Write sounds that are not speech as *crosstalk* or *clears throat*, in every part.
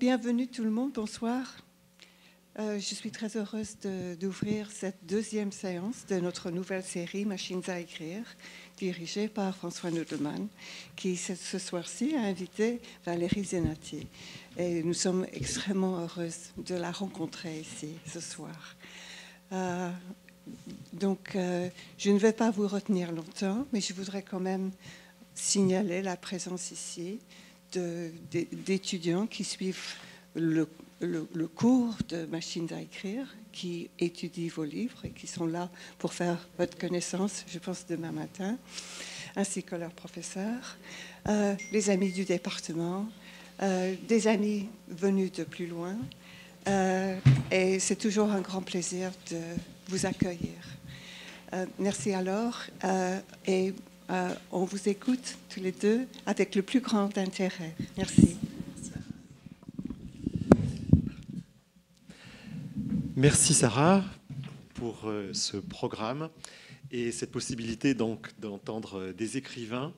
bienvenue tout le monde, bonsoir. Euh, je suis très heureuse d'ouvrir cette deuxième séance de notre nouvelle série Machines à écrire, dirigée par François Nudelman, qui ce soir-ci a invité Valérie Zenati. Et nous sommes extrêmement heureuses de la rencontrer ici ce soir. Euh, donc, euh, je ne vais pas vous retenir longtemps, mais je voudrais quand même signaler la présence ici d'étudiants qui suivent le, cours de machines à écrire, qui étudient vos livres et qui sont là pour faire votre connaissance, je pense, demain matin, ainsi que leurs professeurs, euh, les amis du département, euh, des amis venus de plus loin. Euh, et c'est toujours un grand plaisir de vous accueillir. merci alors et euh, on vous écoute tous les deux avec le plus grand intérêt. Merci. Merci Sarah pour euh, ce programme et cette possibilité donc d'entendre euh, des écrivains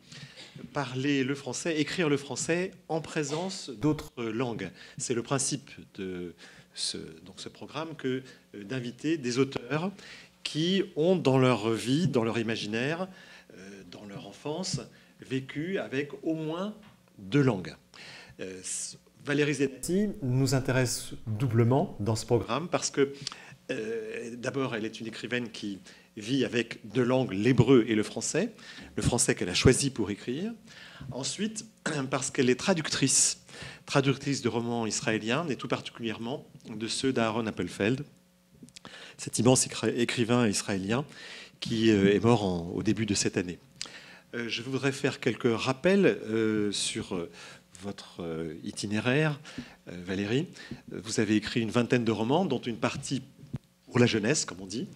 parler le français, écrire le français en présence d'autres langues. C'est le principe de ce, programme que d'inviter des auteurs qui ont dans leur vie, dans leur imaginaire, dans leur enfance, vécu avec au moins deux langues. Euh, Valérie Zetti nous intéresse doublement dans ce programme parce que euh, d'abord, elle est une écrivaine qui vit avec deux langues, l'hébreu et le français, le français qu'elle a choisi pour écrire. Ensuite, *clears throat* parce qu'elle est traductrice, traductrice de romans israéliens, et tout particulièrement de ceux d'Aaron Appelfeld, cet immense écrivain israélien qui euh, est mort au début de cette année. Euh, je voudrais faire quelques rappels euh, sur euh, votre itinéraire, Valérie. Vous avez écrit une vingtaine de romans, dont une partie pour la jeunesse, comme on dit.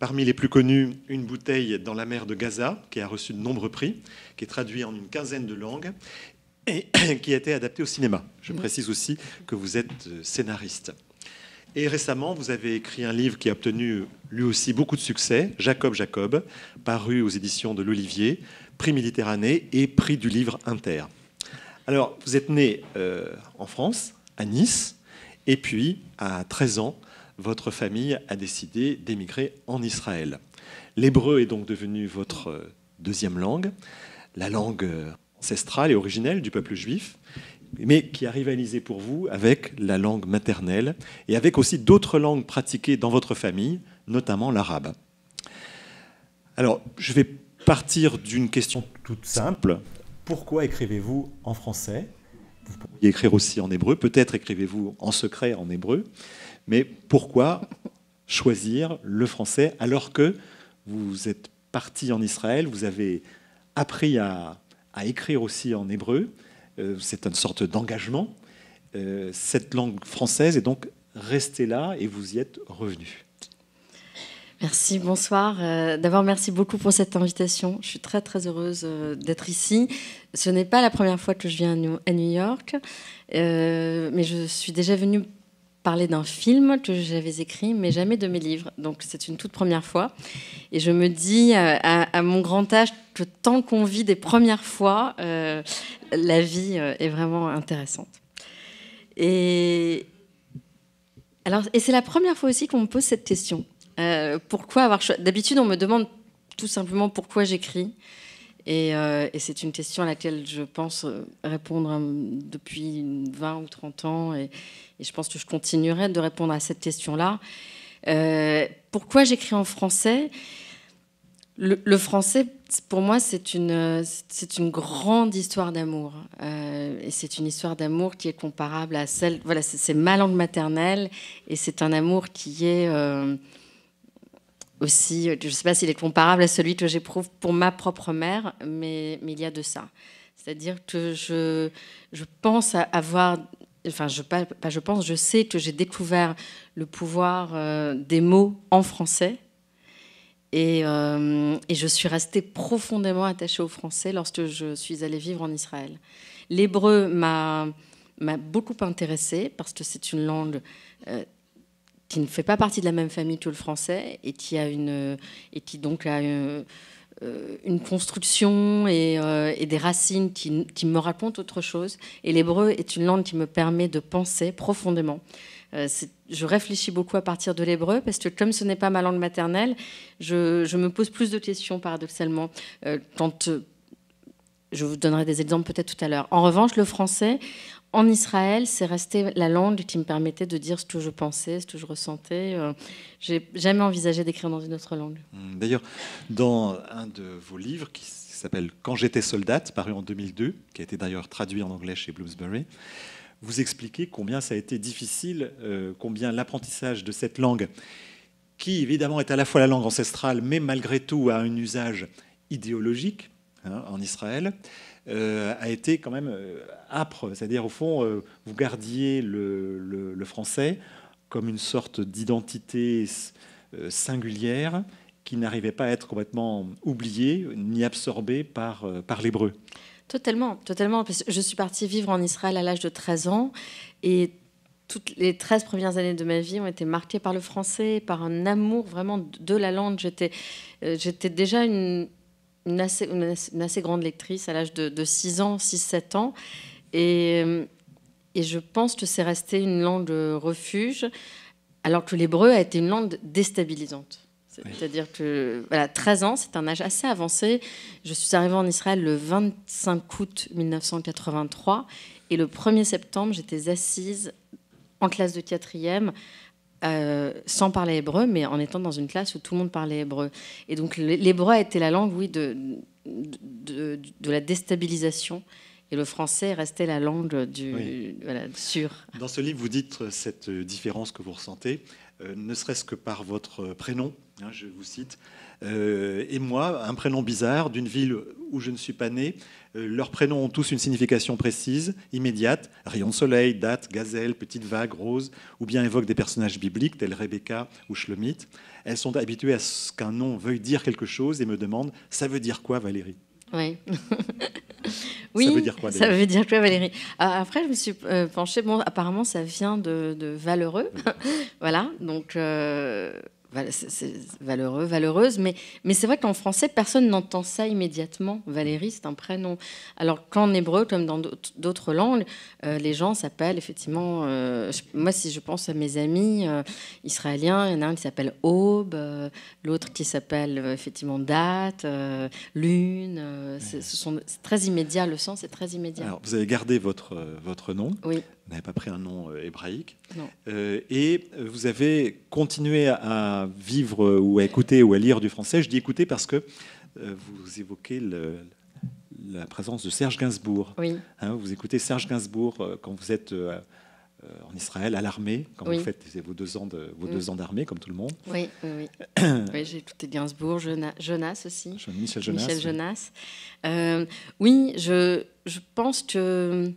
Parmi les plus connus, Une bouteille dans la mer de Gaza, qui a reçu de nombreux prix, qui est traduit en une quinzaine de langues et *coughs* qui a été adapté au cinéma. Je précise aussi que vous êtes scénariste. Et récemment, vous avez écrit un livre qui a obtenu lui aussi beaucoup de succès, Jacob Jacob, paru aux éditions de l'Olivier, prix Méditerranée et prix du livre Inter. Alors, vous êtes né euh, en France, à Nice, et puis, à 13 ans, votre famille a décidé d'émigrer en Israël. L'hébreu est donc devenu votre euh, deuxième langue, la langue euh, ancestrale et originelle du peuple juif mais qui a rivalisé pour vous avec la langue maternelle et avec aussi d'autres langues pratiquées dans votre famille, notamment l'arabe. Alors, je vais partir d'une question toute simple. Pourquoi écrivez-vous en français Vous pourriez écrire aussi en hébreu, peut-être écrivez-vous en secret en hébreu, mais pourquoi choisir le français alors que vous êtes parti en Israël, vous avez appris à, à écrire aussi en hébreu, euh, c'est une sorte d'engagement. Euh, cette langue française est donc restée là et vous y êtes revenu. Merci, bonsoir. Euh, d'abord, merci beaucoup pour cette invitation. Je suis très très heureuse d'être ici. Ce n'est pas la première fois que je viens à New York, mais je suis déjà venue parler d'un film que j'avais écrit, mais jamais de mes livres. Donc c'est une toute première fois. Et je me dis, euh, à, mon grand âge, que tant qu'on vit des premières fois, euh, la vie euh, est vraiment intéressante. Et, alors, et c'est la première fois aussi qu'on me pose cette question. pourquoi avoir D'habitude, on me demande tout simplement pourquoi j'écris. Et, et c'est une question à laquelle je pense répondre hein, depuis 20 ou 30 ans et, et je pense que je continuerai de répondre à cette question-là. Euh, pourquoi j'écris en français le, français, pour moi, c'est une, c'est une grande histoire d'amour. Euh, et c'est une histoire d'amour qui est comparable à celle. Voilà, c'est, ma langue maternelle. Et c'est un amour qui est euh, aussi. Je ne sais pas s'il est comparable à celui que j'éprouve pour ma propre mère, mais, mais il y a de ça. C'est-à-dire que je, je pense avoir enfin, je, pense, je sais que j'ai découvert le pouvoir euh, des mots en français. Euh, et, je suis restée profondément attachée au français lorsque je suis allée vivre en Israël. L'hébreu m'a beaucoup intéressée parce que c'est une langue euh, qui ne fait pas partie de la même famille que le français et qui, a une, et qui donc a une, euh, une construction et, euh, des racines qui, me racontent autre chose. Et l'hébreu est une langue qui me permet de penser profondément. Euh, je réfléchis beaucoup à partir de l'hébreu parce que comme ce n'est pas ma langue maternelle, je, me pose plus de questions paradoxalement. je vous donnerai des exemples peut-être tout à l'heure. En revanche, le français, en Israël, c'est resté la langue qui me permettait de dire ce que je pensais, ce que je ressentais. Euh, j'ai jamais envisagé d'écrire dans une autre langue. Hum, d'ailleurs, dans un de vos livres qui s'appelle Quand j'étais soldate, paru en 2002, qui a été d'ailleurs traduit en anglais chez Bloomsbury, vous expliquez combien ça a été difficile, euh, combien l'apprentissage de cette langue, qui évidemment est à la fois la langue ancestrale, mais malgré tout a un usage idéologique hein, en Israël, euh, a été quand même euh, âpre. C'est-à-dire, au fond, euh, vous gardiez le, français comme une sorte d'identité singulière qui n'arrivait pas à être complètement oubliée ni absorbée par, par l'hébreu. Totalement, totalement. Je suis partie vivre en Israël à l'âge de 13 ans et toutes les 13 premières années de ma vie ont été marquées par le français, par un amour vraiment de la langue. J'étais, j'étais déjà une, une assez, grande lectrice à l'âge de, 6 ans, 6-7 ans. Euh, et, je pense que c'est resté une langue refuge, alors que l'hébreu a été une langue déstabilisante. C'est-à-dire que voilà, 13 ans, c'est un âge assez avancé. Je suis arrivée en Israël le 25 août 1983 et le 1er septembre, j'étais assise en classe de quatrième euh, sans parler hébreu, mais en étant dans une classe où tout le monde parlait hébreu. Et donc l'hébreu a été la langue, oui, de, de, la déstabilisation. Et le français restait la langue du sûr. Dans ce livre, vous dites euh, cette différence que vous ressentez, euh, ne serait-ce que par votre prénom. Hein, je vous cite euh, et moi, un prénom bizarre d'une ville où je ne suis pas né. Euh, leurs prénoms ont tous une signification précise, immédiate, rayon de soleil, date, gazelle, petite vague, rose, ou bien évoquent des personnages bibliques tels Rebecca ou Shlomit. Elles sont habituées à ce qu'un nom veuille dire quelque chose et me demandent ⁇ ça veut dire quoi Valérie ?⁇ oui. *laughs* Ça veut dire quoi Ça veut dire quoi, Valérie ah, Après, je me suis euh, penchée. Bon, apparemment, ça vient de, Valeureux. *laughs* voilà. Donc, c'est valeureux, valeureuse, mais, c'est vrai qu'en français, personne n'entend ça immédiatement. Valérie, c'est un prénom. Alors qu'en hébreu, comme dans d'autres langues, euh, les gens s'appellent effectivement. Euh, moi, si je pense à mes amis euh, israéliens, il y en a un qui s'appelle Aube, l'autre qui s'appelle effectivement Date, Lune. c'est très immédiat, le sens est très immédiat. Alors, vous avez gardé votre, votre nom. Oui n'avez pas pris un nom euh, hébraïque. Euh, et vous avez continué à vivre euh, ou à écouter ou à lire du français. Je dis écouter parce que vous évoquez le, la présence de Serge Gainsbourg. Oui. Hein, vous écoutez Serge Gainsbourg quand vous êtes en Israël, à l'armée, quand vous faites vos deux ans de, vos mm. ans d'armée, comme tout le monde. Oui, oui, *coughs* j'ai écouté Gainsbourg, Jonas, aussi. Michel Jonas. Michel Jonas. oui, je pense que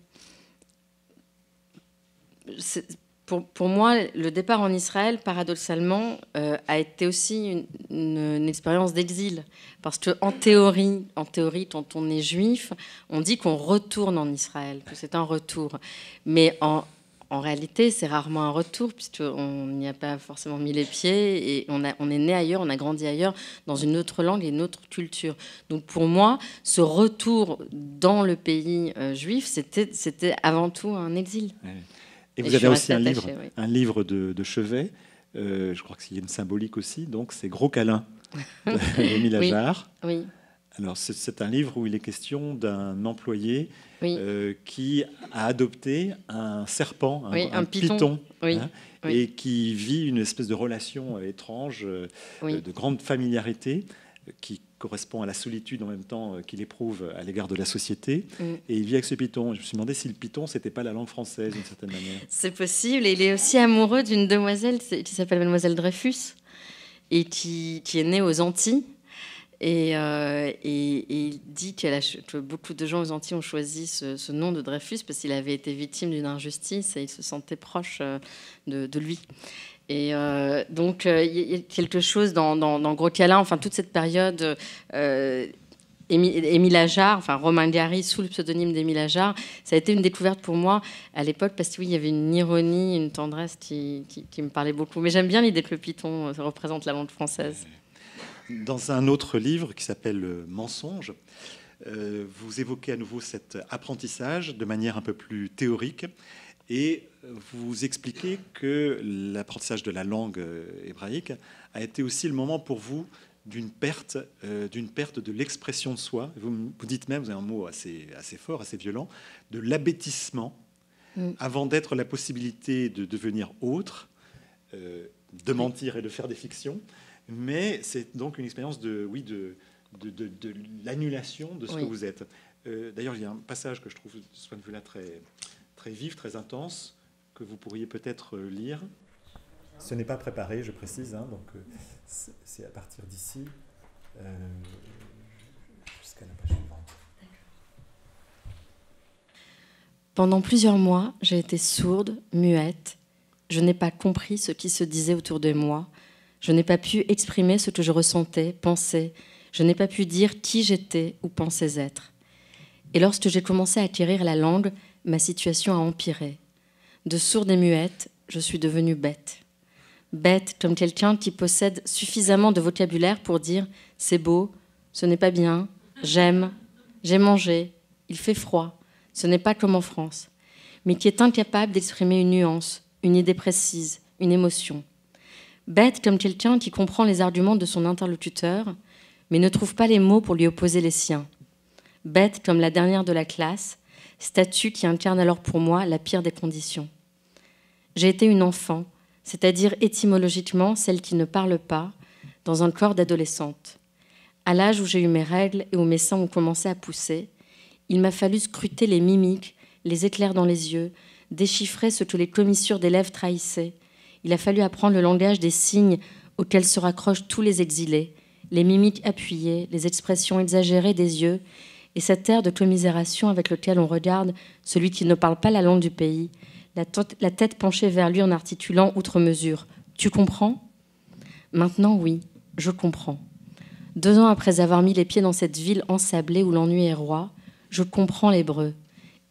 pour, pour, moi, le départ en Israël, paradoxalement, euh, a été aussi une, expérience d'exil. Parce que en théorie, en théorie, quand on est juif, on dit qu'on retourne en Israël, que c'est un retour. Mais en, réalité, c'est rarement un retour, puisqu'on n'y a pas forcément mis les pieds, et on, on est né ailleurs, on a grandi ailleurs, dans une autre langue et une autre culture. Donc pour moi, ce retour dans le pays euh, juif, c'était avant tout un exil. Et, vous avez aussi un livre, un livre de, chevet. Euh, je crois qu'il y a une symbolique aussi. Donc, c'est Gros câlin *laughs* de Oui. Alors, c'est un livre où il est question d'un employé euh, qui a adopté un serpent, un, python, hein, et qui vit une espèce de relation euh, étrange, de grande familiarité, qui correspond à la solitude en même temps euh, qu'il éprouve à l'égard de la société. Mm. Et il vit avec ce python. Je me suis demandé si le python, c'était pas la langue française d'une certaine manière. C'est possible. Et il est aussi amoureux d'une demoiselle qui s'appelle Mademoiselle Dreyfus et qui, est née aux Antilles. Et, euh, et, il dit a, que beaucoup de gens aux Antilles ont choisi ce, nom de Dreyfus parce qu'il avait été victime d'une injustice et il se sentait proche euh, de, de lui. Et euh, donc, il euh, y a quelque chose dans, dans, Gros enfin, toute cette période. Euh, Émile Ajar, enfin Romain Gary sous le pseudonyme d'Émile Ajar, ça a été une découverte pour moi à l'époque parce que oui, il y avait une ironie, une tendresse qui, me parlait beaucoup. Mais j'aime bien l'idée que le python représente la langue française. Dans un autre livre qui s'appelle Mensonge, vous évoquez à nouveau cet apprentissage de manière un peu plus théorique et euh, vous expliquez que l'apprentissage de la langue euh, hébraïque a été aussi le moment pour vous d'une perte, euh, d'une perte de l'expression de soi. Vous, vous, dites même, vous avez un mot assez, assez fort, assez violent, de l'abêtissement, mm. avant d'être la possibilité de devenir autre, de mentir et de faire des fictions. Mais c'est donc une expérience de, oui, de, de, l'annulation de ce que vous êtes. D'ailleurs, il y a un passage que je trouve, de ce point de vue-là, très, très vive, très intense, que vous pourriez peut-être euh, lire. Ce n'est pas préparé, je précise, hein, donc euh, c'est à partir d'ici euh, jusqu'à la page suivante. Pendant plusieurs mois, j'ai été sourde, muette. Je n'ai pas compris ce qui se disait autour de moi. Je n'ai pas pu exprimer ce que je ressentais, pensais. Je n'ai pas pu dire qui j'étais ou pensais être. Et lorsque j'ai commencé à acquérir la langue, ma situation a empiré. De sourde et muette, je suis devenue bête. Bête comme quelqu'un qui possède suffisamment de vocabulaire pour dire c'est beau, ce n'est pas bien, j'aime, j'ai mangé, il fait froid, ce n'est pas comme en France, mais qui est incapable d'exprimer une nuance, une idée précise, une émotion. Bête comme quelqu'un qui comprend les arguments de son interlocuteur, mais ne trouve pas les mots pour lui opposer les siens. Bête comme la dernière de la classe, statut qui incarne alors pour moi la pire des conditions. J'ai été une enfant, c'est-à-dire étymologiquement celle qui ne parle pas, dans un corps d'adolescente. À l'âge où j'ai eu mes règles et où mes seins ont commencé à pousser, il m'a fallu scruter les mimiques, les éclairs dans les yeux, déchiffrer ce que les commissures d'élèves trahissaient. Il a fallu apprendre le langage des signes auxquels se raccrochent tous les exilés, les mimiques appuyées, les expressions exagérées des yeux et cet air de commisération avec lequel on regarde celui qui ne parle pas la langue du pays, la, tête penchée vers lui en articulant outre mesure Tu comprends Maintenant, oui, je comprends. Deux ans après avoir mis les pieds dans cette ville ensablée où l'ennui est roi, je comprends l'hébreu,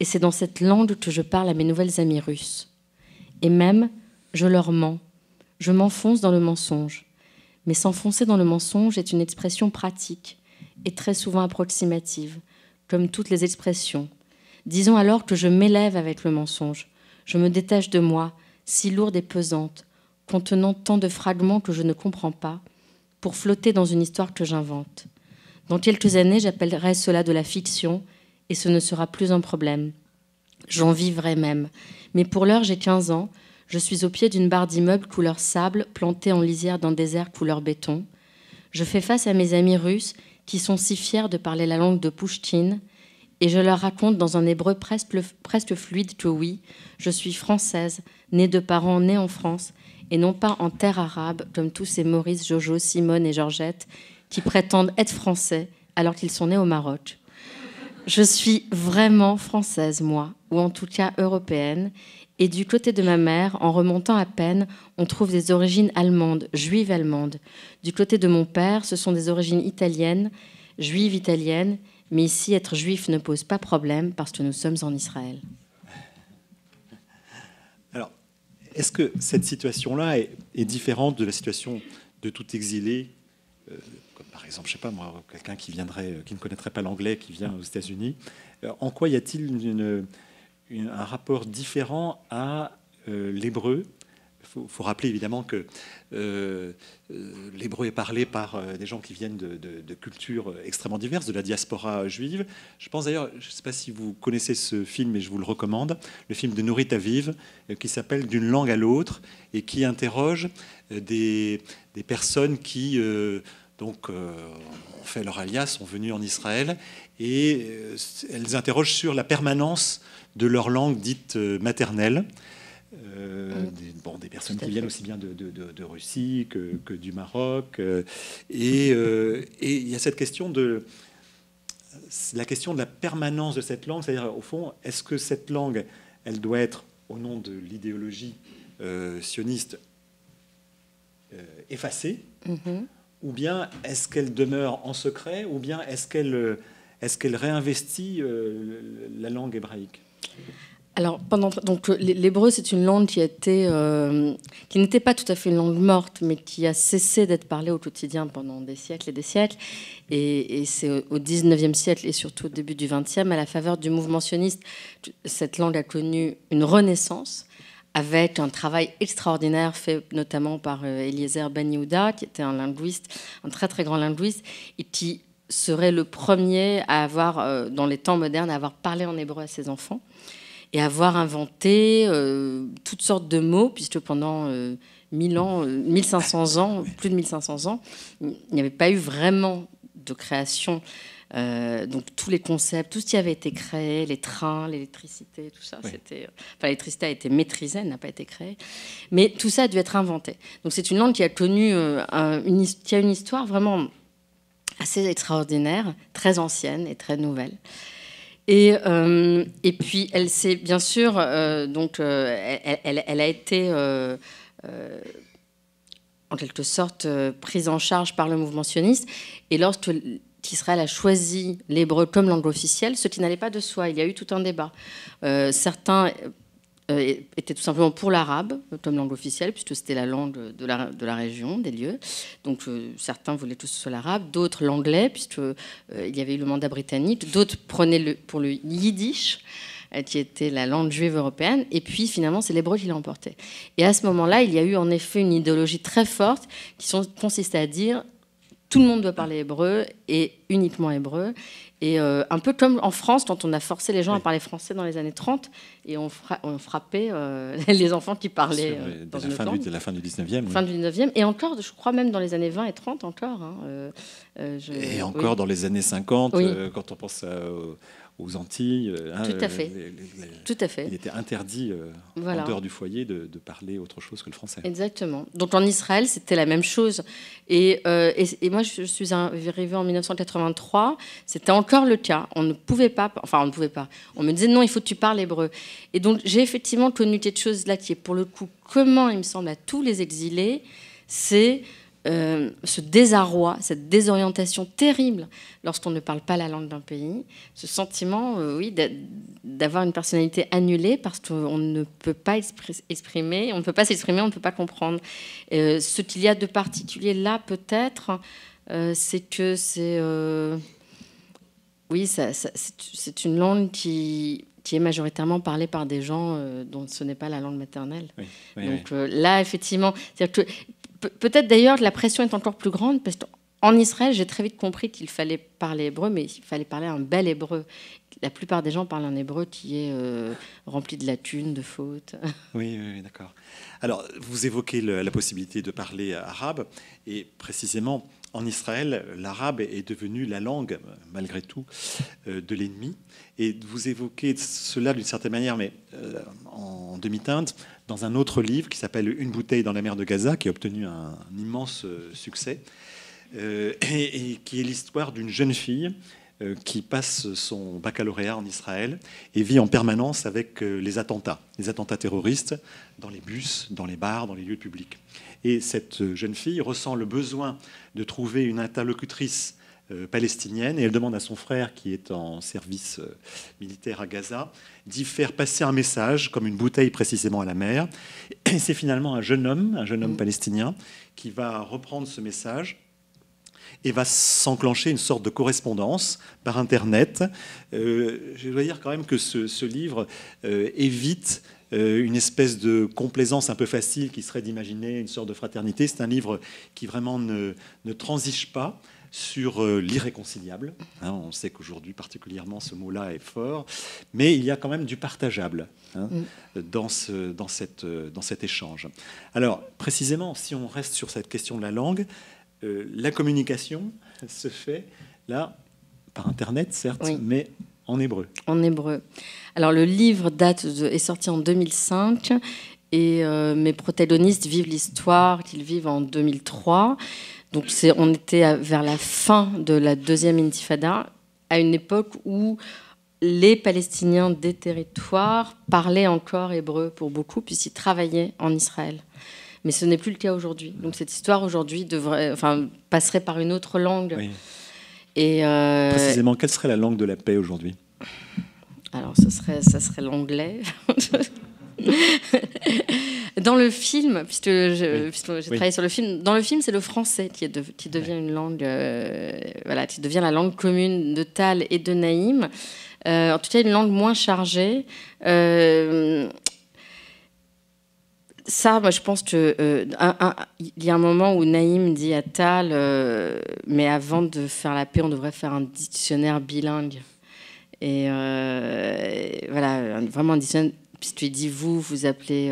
et c'est dans cette langue que je parle à mes nouvelles amies russes. Et même, je leur mens, je m'enfonce dans le mensonge. Mais s'enfoncer dans le mensonge est une expression pratique et très souvent approximative, comme toutes les expressions. Disons alors que je m'élève avec le mensonge, je me détache de moi, si lourde et pesante, contenant tant de fragments que je ne comprends pas, pour flotter dans une histoire que j'invente. Dans quelques années, j'appellerai cela de la fiction, et ce ne sera plus un problème. J'en vivrai même. Mais pour l'heure, j'ai 15 ans, je suis au pied d'une barre d'immeubles couleur sable, plantée en lisière d'un désert couleur béton. Je fais face à mes amis russes qui sont si fiers de parler la langue de Pouchtine, et je leur raconte dans un hébreu presque, presque fluide que oui, je suis française, née de parents nés en France, et non pas en terre arabe, comme tous ces Maurice, Jojo, Simone et Georgette, qui prétendent être français alors qu'ils sont nés au Maroc. Je suis vraiment française, moi, ou en tout cas européenne, et du côté de ma mère, en remontant à peine, on trouve des origines allemandes, juives allemandes. Du côté de mon père, ce sont des origines italiennes, juives italiennes. Mais ici, être juif ne pose pas problème parce que nous sommes en Israël. Alors, est-ce que cette situation-là est, différente de la situation de tout exilé euh, comme par exemple, je sais pas moi, quelqu'un qui viendrait, euh, qui ne connaîtrait pas l'anglais, qui vient aux États-Unis, euh, en quoi y a-t-il une un rapport différent à euh, l'hébreu. Il faut, rappeler évidemment que euh, euh, l'hébreu est parlé par des gens qui viennent de, cultures extrêmement diverses, de la diaspora juive. Je pense d'ailleurs, je ne sais pas si vous connaissez ce film, mais je vous le recommande, le film de Nourit Aviv, qui s'appelle D'une langue à l'autre, et qui interroge des, personnes qui donc fait leur alias, sont venus en Israël, et elles interrogent sur la permanence de leur langue dite euh, maternelle. Euh, mm. des, des personnes qui viennent aussi bien de, Russie que, du Maroc. Euh, et, il y a cette question de la question de la permanence de cette langue, c'est-à-dire au fond, est-ce que cette langue, elle doit être au nom de l'idéologie sioniste effacée, mm-hmm. ou bien est-ce qu'elle demeure en secret, ou bien est-ce qu'elle est-ce qu'elle réinvestit la langue hébraïque alors, pendant, donc l'hébreu, c'est une langue qui, a été euh, qui n'était pas tout à fait une langue morte, mais qui a cessé d'être parlée au quotidien pendant des siècles et des siècles. Et, c'est au 19e siècle et surtout au début du 20e, à la faveur du mouvement sioniste, cette langue a connu une renaissance avec un travail extraordinaire fait notamment par euh, Eliezer Ben qui était un linguiste, un très très grand linguiste, et qui serait le premier à avoir, euh, dans les temps modernes, à avoir parlé en hébreu à ses enfants et à avoir inventé euh, toutes sortes de mots, puisque pendant 1 euh, 1000 ans, 1500 ans, plus de 1500 ans, il n'y avait pas eu vraiment de création. donc tous les concepts, tout ce qui avait été créé, les trains, l'électricité, tout ça, c'était, enfin l'électricité a été maîtrisée, elle n'a pas été créée, mais tout ça a dû être inventé. Donc c'est une langue qui a connu qui a une histoire vraiment assez extraordinaire, très ancienne et très nouvelle. Et, euh, et puis elle s'est bien sûr, euh, donc euh, elle, a été en quelque sorte prise en charge par le mouvement sioniste. Et lorsque Israël a choisi l'hébreu comme langue officielle, ce qui n'allait pas de soi. Il y a eu tout un débat. certains euh, était tout simplement pour l'arabe comme langue officielle, puisque c'était la langue de la, région, des lieux. Donc euh, certains voulaient tous l'arabe, d'autres l'anglais, puisque euh, il y avait eu le mandat britannique, d'autres prenaient le, pour le yiddish, qui était la langue juive européenne, et puis finalement c'est l'hébreu qui l'a emporté. Et à ce moment-là, il y a eu en effet une idéologie très forte qui consistait à dire tout le monde doit parler hébreu et uniquement hébreu, et euh, un peu comme en France, quand on a forcé les gens à parler français dans les années 30, et on, frappait euh, *laughs* les enfants qui parlaient euh, dans la fin, du, la fin du 19e. Fin du 19e, et encore, je crois même dans les années 20 et 30 encore. Hein, et encore dans les années 50, quand on pense à, aux Antilles. Euh, hein, Tout, à fait. Tout à fait. Il était interdit euh, voilà. en dehors du foyer de, parler autre chose que le français. Exactement. Donc en Israël, c'était la même chose. Et, euh, et, moi, je suis arrivée en 1983. C'était encore le cas. On ne pouvait pas. Enfin, on ne pouvait pas. On me disait non, il faut que tu parles hébreu. Et donc j'ai effectivement connu quelque chose là qui est pour le coup comment il me semble, à tous les exilés. C'est euh, ce désarroi, cette désorientation terrible lorsqu'on ne parle pas la langue d'un pays, ce sentiment, euh, oui, d'avoir une personnalité annulée parce qu'on ne peut pas exprimer, on ne peut pas s'exprimer, on ne peut pas comprendre. Euh, ce qu'il y a de particulier là, peut-être, c'est que c'est, oui, c'est une langue qui est majoritairement parlée par des gens dont ce n'est pas la langue maternelle. Donc là, effectivement, que Peut-être d'ailleurs la pression est encore plus grande parce qu'en Israël, j'ai très vite compris qu'il fallait parler hébreu, mais il fallait parler un bel hébreu. La plupart des gens parlent un hébreu qui est euh, rempli de lacunes, de fautes. *laughs* Oui, d'accord. Alors, vous évoquez la possibilité de parler arabe, et précisément, en Israël, l'arabe est devenu la langue, malgré tout, euh, de l'ennemi. Et vous évoquez cela d'une certaine manière, mais euh, en demi-teinte, dans un autre livre qui s'appelle Une bouteille dans la mer de Gaza, qui a obtenu un, immense euh, succès, et qui est l'histoire d'une jeune fille qui passe son baccalauréat en Israël et vit en permanence avec les attentats, les attentats terroristes, dans les bus, dans les bars, dans les lieux publics. Et cette jeune fille ressent le besoin de trouver une interlocutrice euh, palestinienne et elle demande à son frère qui est en service euh, militaire à Gaza d'y faire passer un message comme une bouteille précisément à la mer et c'est finalement un jeune homme un jeune homme mm. palestinien qui va reprendre ce message et va s'enclencher une sorte de correspondance par internet euh, je dois dire quand même que ce, livre évite euh, une espèce de complaisance un peu facile qui serait d'imaginer une sorte de fraternité. C'est un livre qui vraiment ne, ne transige pas sur euh, l'irréconciliable. Hein. on sait qu'aujourd'hui, particulièrement, ce mot-là est fort, mais il y a quand même du partageable hein, mm. dans, ce, dans, cette, euh, dans cet échange. Alors, précisément, si on reste sur cette question de la langue, la communication se fait là par Internet, certes, mais en hébreu. En hébreu. Alors le livre date est sorti en 2005 et euh, mes protagonistes vivent l'histoire qu'ils vivent en 2003. Donc on était vers la fin de la deuxième intifada, à une époque où les Palestiniens des territoires parlaient encore hébreu pour beaucoup, puisqu'ils travaillaient en Israël. Mais ce n'est plus le cas aujourd'hui. Donc cette histoire aujourd'hui enfin, passerait par une autre langue. Oui. Et euh, Précisément, quelle serait la langue de la paix aujourd'hui Alors, ce serait, ça serait l'anglais. *laughs* dans le film, puisque j'ai travaillé sur le film, dans le film, c'est le français qui, qui devient une langue, euh, voilà, qui devient la langue commune de Tal et de Naïm. Euh, en tout cas, une langue moins chargée. Euh, ça, moi, je pense que euh, il y a un moment où Naïm dit à Tal, euh, mais avant de faire la paix, on devrait faire un dictionnaire bilingue. Et euh, voilà, vraiment un dictionnaire. Puis tu dis vous, vous appelez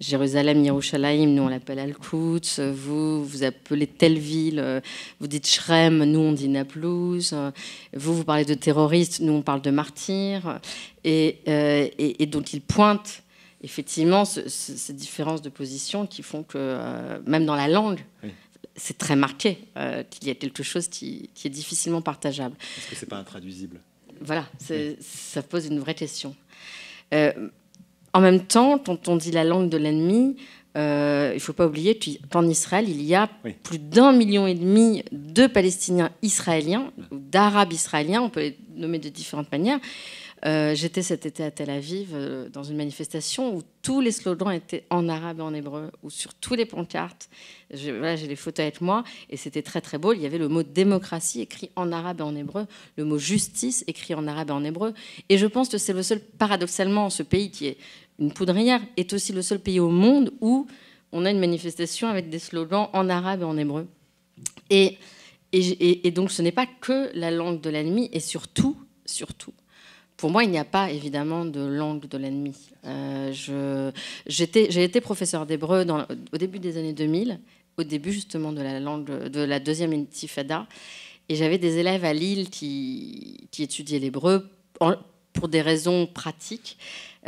Jérusalem, Yerushalayim, nous on l'appelle Al-Quds, vous, vous appelez telle ville, vous dites Shrem, nous on dit Naplouse, vous, vous parlez de terroristes, nous on parle de martyrs. Et, dont et donc il pointe effectivement ces différences de position qui font que, euh, même dans la langue, c'est très marqué Il euh, qu'il y a quelque chose qui, est difficilement partageable. Parce que ce n'est pas intraduisible. Voilà, ça pose une vraie question. Euh, en même temps, quand on dit la langue de l'ennemi, il ne faut pas oublier qu'en Israël, il y a plus d'un million et demi de Palestiniens israéliens, d'Arabes israéliens, on peut les nommer de différentes manières, euh, j'étais cet été à Tel Aviv euh, dans une manifestation où tous les slogans étaient en arabe et en hébreu, ou sur tous les pancartes. J'ai les photos avec moi, et c'était très très beau. Il y avait le mot démocratie écrit en arabe et en hébreu, le mot justice écrit en arabe et en hébreu. Et je pense que c'est le seul, paradoxalement, ce pays qui est une poudrière, est aussi le seul pays au monde où on a une manifestation avec des slogans en arabe et en hébreu. Et, et donc ce n'est pas que la langue de l'ennemi, et surtout, surtout, pour moi, il n'y a pas évidemment de langue de l'ennemi. Euh, j'ai été professeur d'hébreu au début des années 2000, au début justement de la, langue, de la deuxième intifada. Et j'avais des élèves à Lille qui, étudiaient l'hébreu pour des raisons pratiques,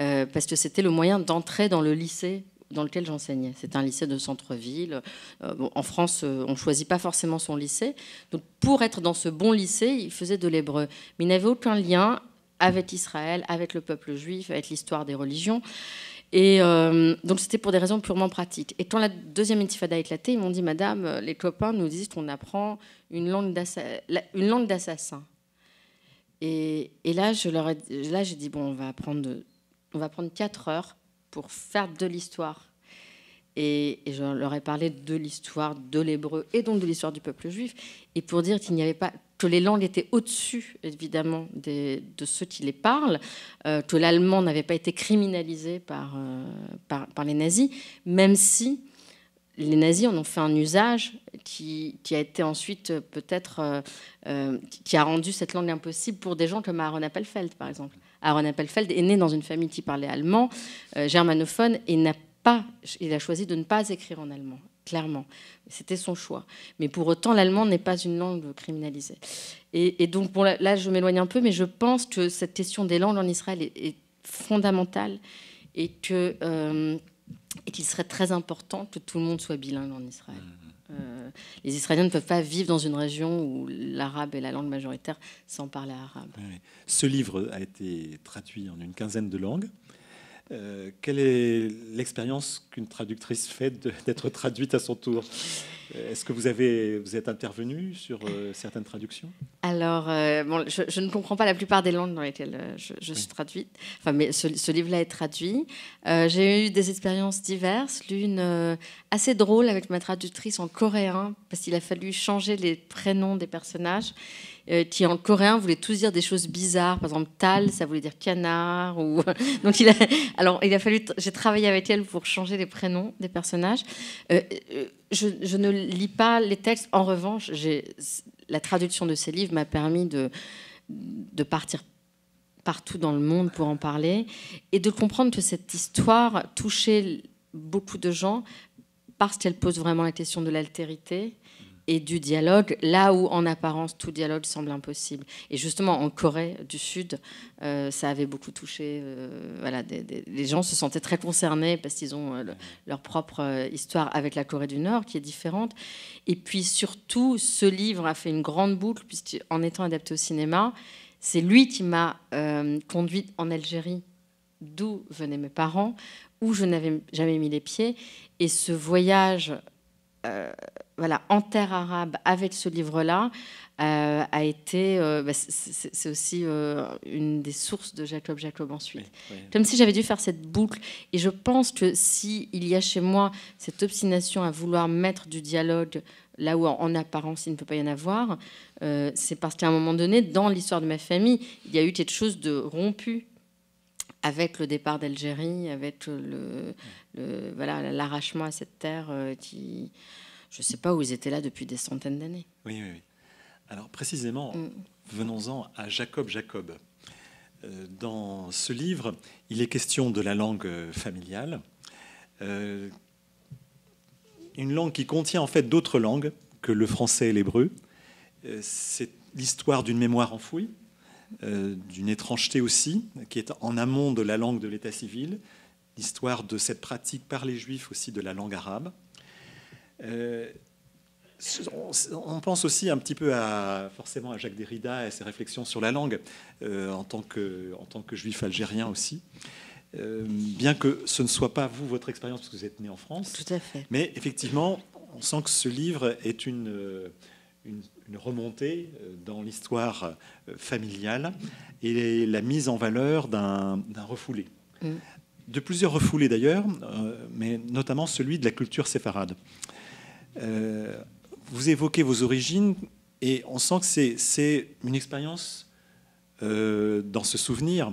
euh, parce que c'était le moyen d'entrer dans le lycée dans lequel j'enseignais. C'est un lycée de centre-ville. Euh, en France, on ne choisit pas forcément son lycée. Donc, pour être dans ce bon lycée, il faisait de l'hébreu. Mais il n'avait aucun lien avec Israël, avec le peuple juif, avec l'histoire des religions. Et euh, donc c'était pour des raisons purement pratiques. Et quand la deuxième intifada a éclaté, ils m'ont dit, Madame, euh, les copains nous disent qu'on apprend une langue d'assassin. Et, et, là, je leur là, j'ai dit, bon, on va prendre, on va prendre quatre heures pour faire de l'histoire. et, je leur ai parlé de l'histoire de l'hébreu et donc de l'histoire du peuple juif. Et pour dire qu'il n'y avait pas que les langues étaient au-dessus, évidemment, de ceux qui les parlent, euh, que l'allemand n'avait pas été criminalisé euh, par, par, les nazis, même si les nazis en ont fait un usage qui, a été ensuite euh, peut-être, qui a rendu cette langue impossible pour des gens comme Aaron Appelfeld, par exemple. Aaron Appelfeld est né dans une famille qui parlait allemand, germanophone, et n'a pas, il a choisi de ne pas écrire en allemand clairement. C'était son choix. Mais pour autant, l'allemand n'est pas une langue criminalisée. Et, donc, là, je m'éloigne un peu, mais je pense que cette question des langues en Israël est, fondamentale euh, et qu'il serait très important que tout le monde soit bilingue en Israël. Mmh. Euh, les Israéliens ne peuvent pas vivre dans une région où l'arabe est la langue majoritaire sans parler arabe. Ce livre a été traduit en une quinzaine de langues. Euh, quelle est l'expérience qu'une traductrice fait *laughs* d'être traduite à son tour euh, Est-ce que vous, avez, vous êtes intervenu sur euh, certaines traductions Alors, bon, je, ne comprends pas la plupart des langues dans lesquelles je, suis traduite. Enfin, mais ce, ce livre-là est traduit. J'ai eu des expériences diverses. L'une assez drôle avec ma traductrice en coréen, parce qu'il a fallu changer les prénoms des personnages. Euh, qui en coréen voulait tous dire des choses bizarres. Par exemple, tal, ça voulait dire canard. Ou... *laughs* Donc alors il a fallu, j'ai travaillé avec elle pour changer les prénoms des personnages. Euh, euh, je, ne lis pas les textes. En revanche, la traduction de ces livres m'a permis de, de partir partout dans le monde pour en parler et de comprendre que cette histoire touchait beaucoup de gens parce qu'elle pose vraiment la question de l'altérité, et du dialogue, là où en apparence tout dialogue semble impossible. Et justement, en Corée du Sud, euh, ça avait beaucoup touché. Euh, voilà, des, les gens se sentaient très concernés parce qu'ils ont euh, leur propre histoire avec la Corée du Nord qui est différente. Et puis surtout, ce livre a fait une grande boucle puisqu'en étant adapté au cinéma, c'est lui qui m'a conduite en Algérie, d'où venaient mes parents, où je n'avais jamais mis les pieds. Et ce voyage voilà, en terre arabe avec ce livre-là euh, a été. Euh, bah, c'est aussi euh, une des sources de Jacob Jacob ensuite. Comme si j'avais dû faire cette boucle. Et je pense que si il y a chez moi cette obstination à vouloir mettre du dialogue là où en apparence il ne peut pas y en avoir, c'est parce qu'à un moment donné, dans l'histoire de ma famille, il y a eu quelque chose de rompu avec le départ d'Algérie, avec le, voilà l'arrachement à cette terre qui je ne sais pas où ils étaient là depuis des centaines d'années. Oui, oui, oui. Alors précisément, mm. venons-en à Jacob Jacob. Euh, dans ce livre, il est question de la langue euh, familiale, euh, une langue qui contient en fait d'autres langues que le français et l'hébreu. C'est l'histoire d'une mémoire enfouie, d'une étrangeté aussi, qui est en amont de la langue de l'état civil, l'histoire de cette pratique par les juifs aussi de la langue arabe. Euh, on pense aussi un petit peu à forcément à Jacques Derrida et ses réflexions sur la langue euh, en, tant que, en tant que juif algérien aussi. Euh, bien que ce ne soit pas vous votre expérience parce que vous êtes né en France. Tout à fait. Mais effectivement, on sent que ce livre est une, une, remontée dans l'histoire familiale et la mise en valeur d'un refoulé. Mm. De plusieurs refoulés d'ailleurs, mais notamment celui de la culture séfarade. Euh, vous évoquez vos origines et on sent que c'est une expérience euh, dans ce souvenir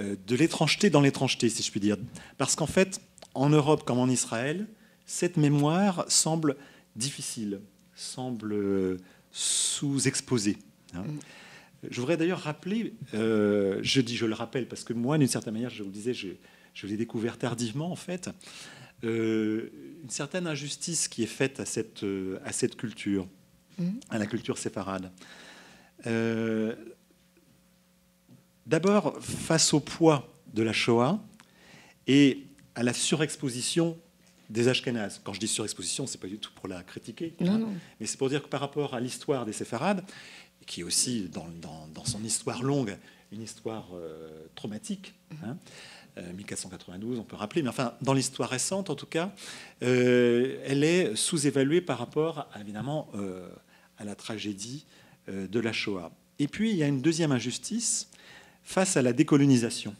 euh, de l'étrangeté dans l'étrangeté, si je puis dire. Parce qu'en fait, en Europe comme en Israël, cette mémoire semble difficile, semble sous-exposée. Hein. Je voudrais d'ailleurs rappeler, je dis je le rappelle parce que moi, d'une certaine manière, je vous disais, je, je l'ai découvert tardivement en fait, euh, une certaine injustice qui est faite à cette, euh, à cette culture, mm-hmm. à la culture séfarade. Euh, d'abord, face au poids de la Shoah et à la surexposition des Ashkenazes. Quand je dis surexposition, c'est pas du tout pour la critiquer, mais c'est pour dire que par rapport à l'histoire des séfarades, qui est aussi dans, dans, son histoire longue, une histoire traumatique, hein, 1492, euh, on peut rappeler, mais enfin, dans l'histoire récente, en tout cas, euh, elle est sous-évaluée par rapport, évidemment, euh, à la tragédie de la Shoah. Et puis, il y a une deuxième injustice face à la décolonisation,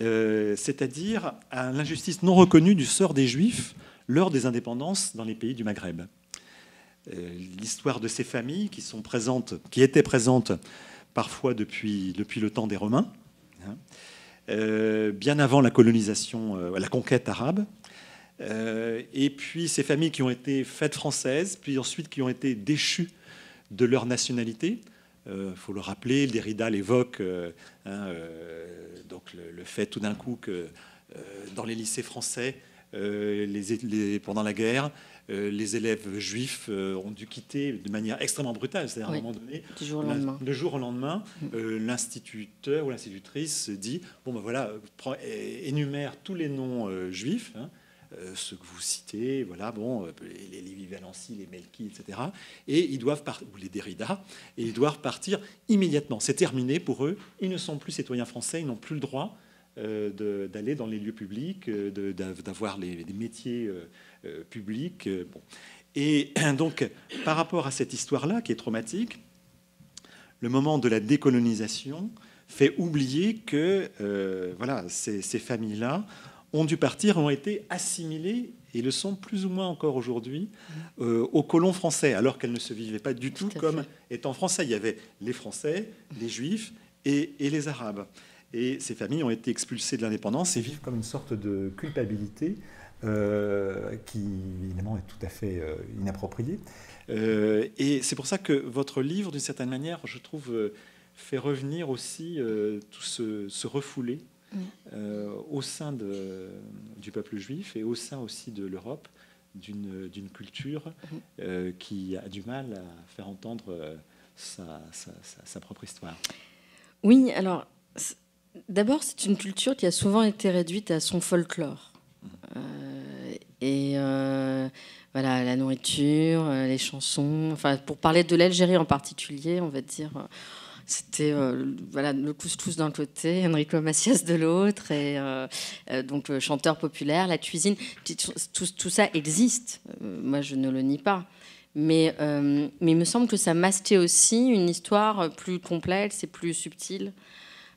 c'est-à-dire à, l'injustice non reconnue du sort des Juifs lors des indépendances dans les pays du Maghreb. L'histoire de ces familles qui, sont présentes, qui étaient présentes parfois depuis, depuis le temps des Romains. Hein, euh, bien avant la colonisation, euh, la conquête arabe. Euh, et puis ces familles qui ont été faites françaises, puis ensuite qui ont été déchues de leur nationalité. Il faut le rappeler, Derrida l'évoque, hein, donc le, fait tout d'un coup que dans les lycées français, les, pendant la guerre, euh, les élèves juifs euh, ont dû quitter de manière extrêmement brutale. C'est-à-dire, un moment donné, jour lendemain. le jour au lendemain, mm. euh, l'instituteur ou l'institutrice dit Bon, ben voilà, énumère tous les noms juifs. ce hein, ceux que vous citez, voilà, bon, les Lévi Valency, les Melki, etc. Et ils doivent partir, ou les Derrida, et ils doivent partir immédiatement. C'est terminé pour eux. Ils ne sont plus citoyens français, ils n'ont plus le droit euh, d'aller dans les lieux publics, euh, d'avoir des métiers euh, publics. Bon. Et *clears throat* donc, par rapport à cette histoire-là, qui est traumatique, le moment de la décolonisation fait oublier que voilà, ces, familles-là ont dû partir, ont été assimilées, et le sont plus ou moins encore aujourd'hui, mmh. aux colons français, alors qu'elles ne se vivaient pas du tout, comme étant français. Il y avait les Français, les Juifs et les Arabes. Et ces familles ont été expulsées de l'indépendance et vivent comme une sorte de culpabilité euh, qui, évidemment, est tout à fait euh, inappropriée. Euh, et c'est pour ça que votre livre, d'une certaine manière, je trouve, fait revenir aussi tout ce, refoulé au sein de, du peuple juif et au sein aussi de l'Europe d'une culture qui a du mal à faire entendre sa propre histoire. Oui, alors D'abord, c'est une culture qui a souvent été réduite à son folklore. Euh, et euh, voilà, la nourriture, euh, les chansons. Enfin, pour parler de l'Algérie en particulier, on va dire, c'était voilà le couscous d'un côté, Enrico Macias de l'autre, et donc le chanteur populaire, la cuisine, tout, ça existe. moi, je ne le nie pas. Mais, mais il me semble que ça masquait aussi une histoire plus complexe et plus subtile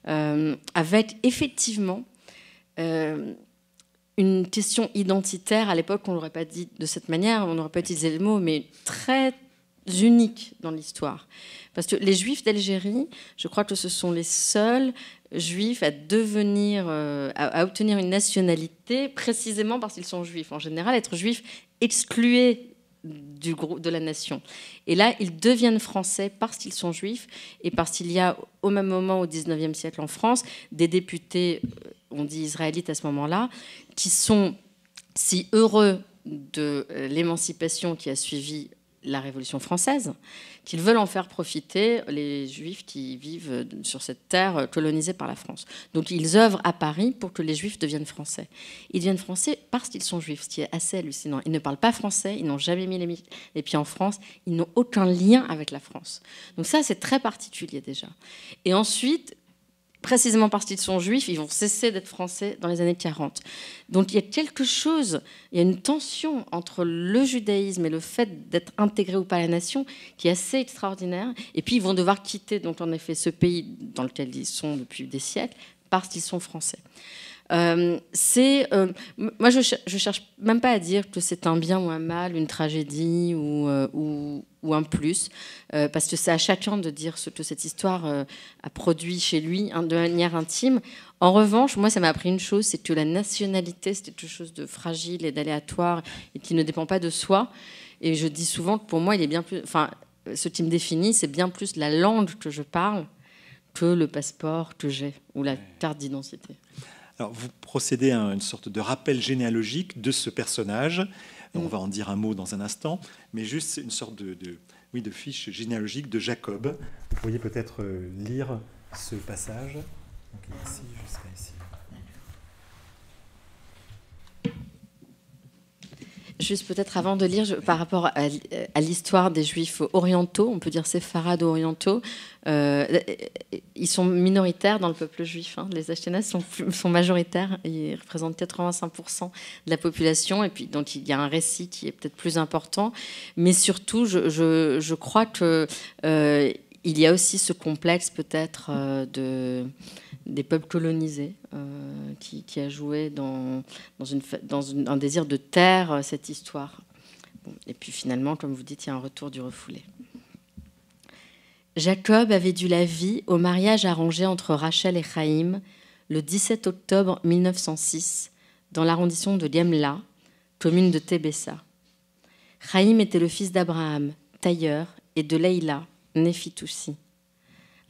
euh, avec effectivement euh, une question identitaire à l'époque, on n'aurait pas dit de cette manière, on n'aurait pas utilisé le mot, mais très unique dans l'histoire. Parce que les juifs d'Algérie, je crois que ce sont les seuls juifs à devenir, euh, à, obtenir une nationalité précisément parce qu'ils sont juifs. En général, être juif excluait du groupe de la nation. Et là, ils deviennent français parce qu'ils sont juifs et parce qu'il y a au même moment au 19e siècle en France des députés, euh, on dit israélites à ce moment-là, qui sont si heureux de euh, l'émancipation qui a suivi la Révolution française, qu'ils veulent en faire profiter les Juifs qui vivent sur cette terre colonisée par la France. Donc ils œuvrent à Paris pour que les Juifs deviennent français. Ils deviennent français parce qu'ils sont juifs, ce qui est assez hallucinant. Ils ne parlent pas français, ils n'ont jamais mis les pieds en France, ils n'ont aucun lien avec la France. Donc ça, c'est très particulier déjà. Et ensuite, précisément parce qu'ils sont juifs, ils vont cesser d'être français dans les années 40. Donc il y a quelque chose, il y a une tension entre le judaïsme et le fait d'être intégré ou pas à la nation qui est assez extraordinaire. Et puis ils vont devoir quitter donc en effet ce pays dans lequel ils sont depuis des siècles parce qu'ils sont français. Euh, c'est, euh, moi, je, je cherche même pas à dire que c'est un bien ou un mal, une tragédie ou, euh, un plus, parce que c'est à chacun de dire ce que cette histoire a produit chez lui hein, de manière intime. En revanche, moi, ça m'a appris une chose, c'est que la nationalité, c'est quelque chose de fragile et d'aléatoire et qui ne dépend pas de soi. Et je dis souvent que pour moi, il est bien plus, enfin, ce qui me définit, c'est bien plus la langue que je parle que le passeport que j'ai ou la carte d'identité vous procédez à une sorte de rappel généalogique de ce personnage. On mm. va en dire un mot dans un instant, mais juste une sorte de, oui, de fiche généalogique de Jacob. Vous pourriez peut-être euh, lire ce passage, ici. Juste peut-être avant de lire, par rapport à, l'histoire des juifs orientaux, on peut dire séfarades orientaux, euh, ils sont minoritaires dans le peuple juif. Hein. Les Ashkenazes sont, sont, majoritaires, ils représentent 85% de la population, et puis donc il y a un récit qui est peut-être plus important. Mais surtout, je, crois que... Euh, il y a aussi ce complexe peut-être euh, des peuples colonisés euh, qui, a joué dans, un désir de taire euh, cette histoire. Et puis finalement, comme vous dites, il y a un retour du refoulé. Jacob avait dû la vie au mariage arrangé entre Rachel et Raïm le 17 octobre 1906 dans l'arrondissement de Liemla, commune de Tébessa. Raïm était le fils d'Abraham, tailleur, et de Leïla, Néphitoussi.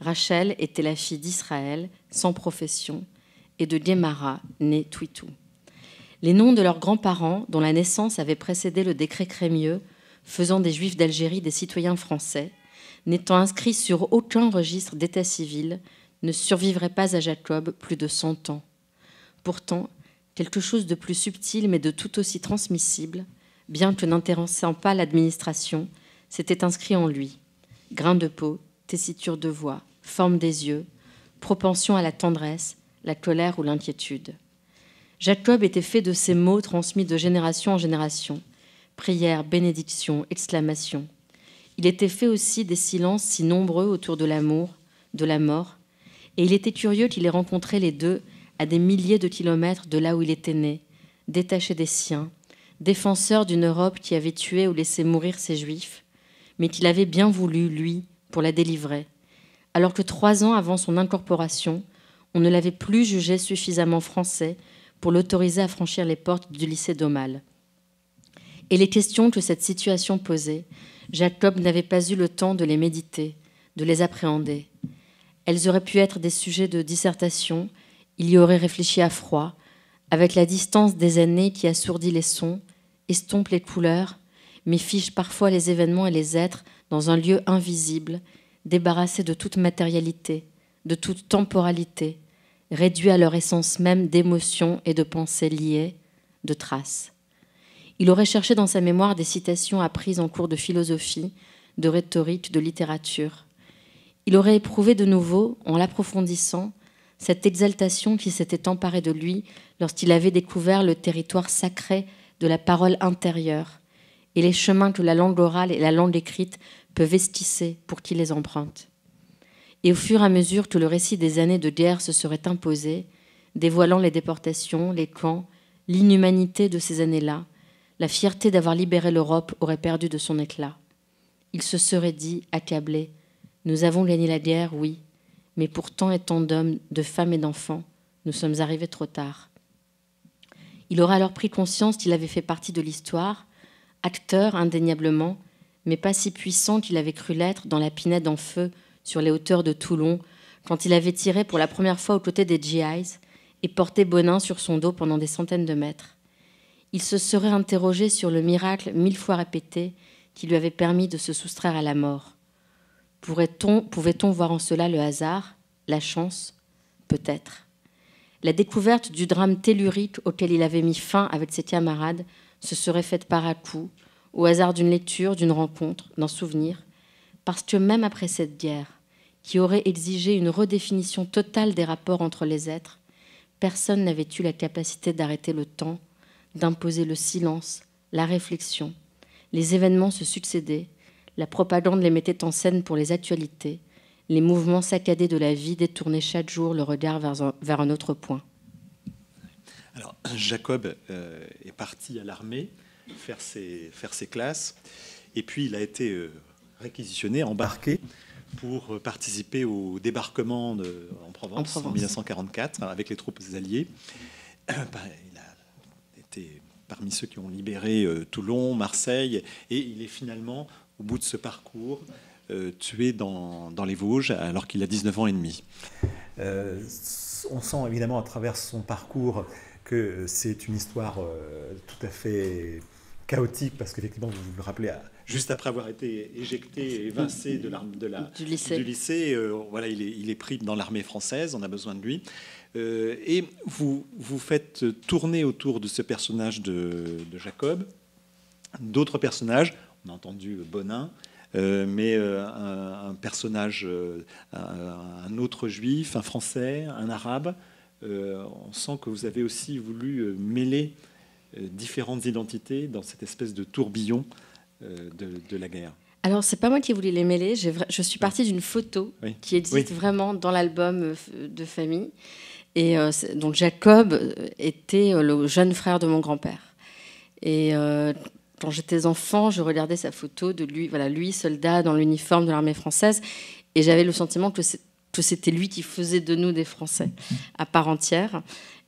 Rachel était la fille d'Israël, sans profession, et de Gemara, née Twitou. Les noms de leurs grands-parents, dont la naissance avait précédé le décret Crémieux, faisant des Juifs d'Algérie des citoyens français, n'étant inscrits sur aucun registre d'état civil, ne survivraient pas à Jacob plus de 100 ans. Pourtant, quelque chose de plus subtil mais de tout aussi transmissible, bien que n'intéressant pas l'administration, s'était inscrit en lui grain de peau, tessiture de voix, forme des yeux, propension à la tendresse, la colère ou l'inquiétude. Jacob était fait de ces mots transmis de génération en génération, prières, bénédictions, exclamations. Il était fait aussi des silences si nombreux autour de l'amour, de la mort, et il était curieux qu'il ait rencontré les deux à des milliers de kilomètres de là où il était né, détaché des siens, défenseur d'une Europe qui avait tué ou laissé mourir ses juifs, mais qu'il avait bien voulu, lui, pour la délivrer, alors que trois ans avant son incorporation, on ne l'avait plus jugé suffisamment français pour l'autoriser à franchir les portes du lycée d'Aumale. Et les questions que cette situation posait, Jacob n'avait pas eu le temps de les méditer, de les appréhender. Elles auraient pu être des sujets de dissertation, il y aurait réfléchi à froid, avec la distance des années qui assourdit les sons, estompe les couleurs, mais fiche parfois les événements et les êtres dans un lieu invisible, débarrassé de toute matérialité, de toute temporalité, réduit à leur essence même d'émotions et de pensées liées, de traces. Il aurait cherché dans sa mémoire des citations apprises en cours de philosophie, de rhétorique, de littérature. Il aurait éprouvé de nouveau, en l'approfondissant, cette exaltation qui s'était emparée de lui lorsqu'il avait découvert le territoire sacré de la parole intérieure, et les chemins que la langue orale et la langue écrite peuvent esquisser pour qui les emprunte. Et au fur et à mesure que le récit des années de guerre se serait imposé, dévoilant les déportations, les camps, l'inhumanité de ces années-là, la fierté d'avoir libéré l'Europe aurait perdu de son éclat. Il se serait dit, accablé, Nous avons gagné la guerre, oui, mais pourtant, étant d'hommes, de femmes et d'enfants, nous sommes arrivés trop tard. Il aura alors pris conscience qu'il avait fait partie de l'histoire, acteur indéniablement, mais pas si puissant qu'il avait cru l'être dans la pinède en feu sur les hauteurs de Toulon, quand il avait tiré pour la première fois aux côtés des GIs et porté Bonin sur son dos pendant des centaines de mètres. Il se serait interrogé sur le miracle mille fois répété qui lui avait permis de se soustraire à la mort. Pouvait-on voir en cela le hasard, la chance Peut-être. La découverte du drame tellurique auquel il avait mis fin avec ses camarades se serait faite par à coup, au hasard d'une lecture, d'une rencontre, d'un souvenir, parce que même après cette guerre, qui aurait exigé une redéfinition totale des rapports entre les êtres, personne n'avait eu la capacité d'arrêter le temps, d'imposer le silence, la réflexion. Les événements se succédaient, la propagande les mettait en scène pour les actualités, les mouvements saccadés de la vie détournaient chaque jour le regard vers un autre point. Jacob euh, est parti à l'armée faire ses, faire ses classes, et puis il a été euh, réquisitionné, embarqué pour euh, participer au débarquement de, en, Provence, en, 1944 hein, avec les troupes alliées. *clears throat* Bah, il a été parmi ceux qui ont libéré Toulon, Marseille, et il est finalement, au bout de ce parcours, tué dans, les Vosges alors qu'il a 19 ans et demi. on sent évidemment à travers son parcours que euh, c'est une histoire euh, tout à fait chaotique, parce qu'effectivement, vous me rappelez, juste après avoir été éjecté, évincé de, de la, du lycée, euh, voilà, il est, pris dans l'armée française, on a besoin de lui. et vous, vous faites tourner autour de ce personnage de, Jacob d'autres personnages, on a entendu Bonin, mais un, personnage, un, autre juif, un français, un arabe, euh, on sent que vous avez aussi voulu euh, mêler euh, différentes identités dans cette espèce de tourbillon de, la guerre. Alors, c'est pas moi qui voulais les mêler. Je suis partie d'une photo qui existe vraiment dans l'album de famille. Et donc, Jacob était le jeune frère de mon grand-père. Et quand j'étais enfant, je regardais sa photo de lui, voilà, lui, soldat dans l'uniforme de l'armée française. Et j'avais le sentiment que c'était que c'était lui qui faisait de nous des Français à part entière.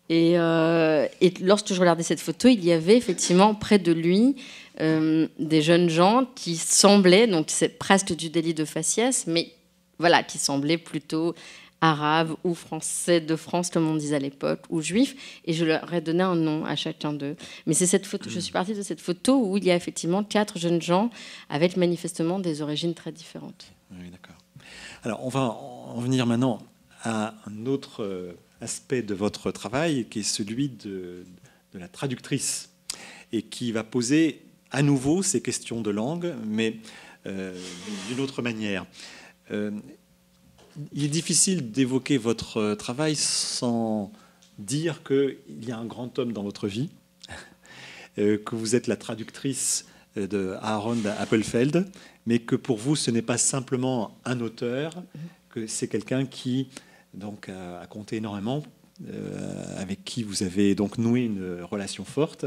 Et, euh, lorsque je regardais cette photo, il y avait effectivement près de lui euh, des jeunes gens qui semblaient, donc c'est presque du délit de faciès, mais voilà, qui semblaient plutôt arabes ou français de France, comme on disait à l'époque, ou juifs, et je leur ai donné un nom à chacun d'eux. Mais c'est cette photo, je suis partie de cette photo où il y a effectivement quatre jeunes gens avec manifestement des origines très différentes. Oui, d'accord. Alors, on va en venir maintenant à un autre euh, aspect de votre travail, qui est celui de, la traductrice, et qui va poser à nouveau ces questions de langue, mais euh, d'une autre manière. Euh, il est difficile d'évoquer votre travail sans dire qu'il y a un grand homme dans votre vie, *laughs* que vous êtes la traductrice euh, de Aaron Appelfeld, mais que pour vous, ce n'est pas simplement un auteur, que c'est quelqu'un qui donc, a, compté énormément, euh, avec qui vous avez donc noué une relation forte.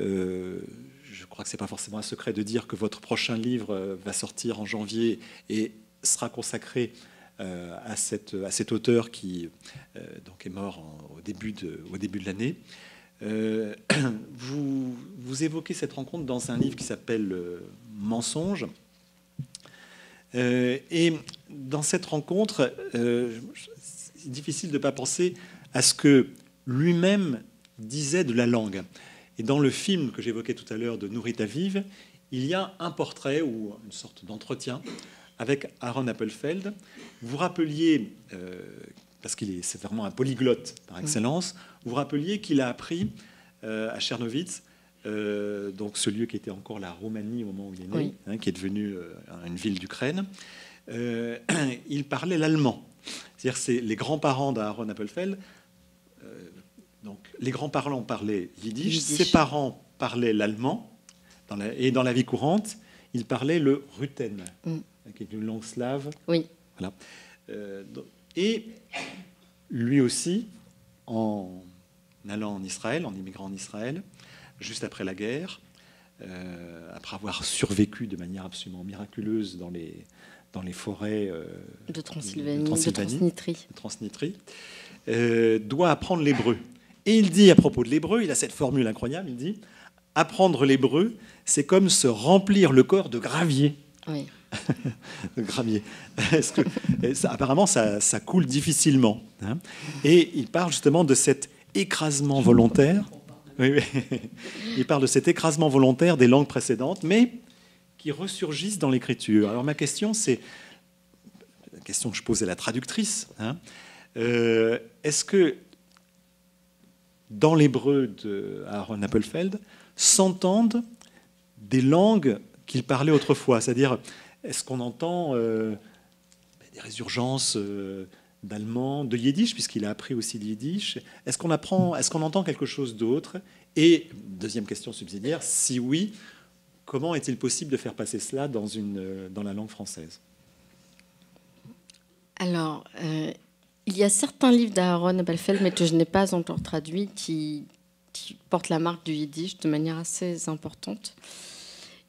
Euh, je crois que ce n'est pas forcément un secret de dire que votre prochain livre va sortir en janvier et sera consacré à, à cet auteur qui donc est mort au, début au début de l'année. Euh, *clears throat* vous, vous, évoquez cette rencontre dans un livre qui s'appelle euh, Mensonges. Euh, et dans cette rencontre, c'est difficile de ne pas penser à ce que lui-même disait de la langue. Et dans le film que j'évoquais tout à l'heure de Nourrit Aviv, il y a un portrait ou une sorte d'entretien avec Aaron Appelfeld. Vous rappeliez parce qu'il est, c'est vraiment un polyglotte par mm. excellence. Vous vous rappeliez qu'il a appris euh, à Chernovitz, euh, donc ce lieu qui était encore la Roumanie au moment où il est né, hein, qui est devenu euh, une ville d'Ukraine. *clears throat* il parlait l'allemand. C'est-à-dire, c'est les grands-parents d'Aaron Appelfeld. donc, les grands-parents parlaient yiddish, ses parents parlaient l'allemand, dans et dans la vie courante, il parlait le ruten, qui mm. est une langue slave. Oui. Voilà. Et lui aussi, en allant en Israël, en immigrant en Israël, juste après la guerre, euh, après avoir survécu de manière absolument miraculeuse dans les, dans les forêts euh, de, Transylvanie, euh, doit apprendre l'hébreu. Et il dit à propos de l'hébreu, il a cette formule incroyable, il dit, apprendre l'hébreu, c'est comme se remplir le corps de gravier. Oui le *laughs* gravier. apparemment, ça, coule difficilement. Hein. Et il parle justement de cet écrasement volontaire. *laughs* Il parle de cet écrasement volontaire des langues précédentes, mais qui ressurgissent dans l'écriture. Alors ma question, c'est la question que je posais à la traductrice. Hein, euh, est-ce que dans l'hébreu de Aaron Appelfeld s'entendent des langues qu'il parlait autrefois, c'est-à-dire est-ce qu'on entend euh, ben, des résurgences euh, d'allemand, de yiddish, puisqu'il a appris aussi le yiddish. Est-ce qu'on apprend, est-ce qu'on entend quelque chose d'autre Et deuxième question subsidiaire, si oui, comment est-il possible de faire passer cela dans, une, euh, dans la langue française Alors, il y a certains livres d'Aaron Belfeld, mais que je n'ai pas encore traduit qui, portent la marque du yiddish de manière assez importante.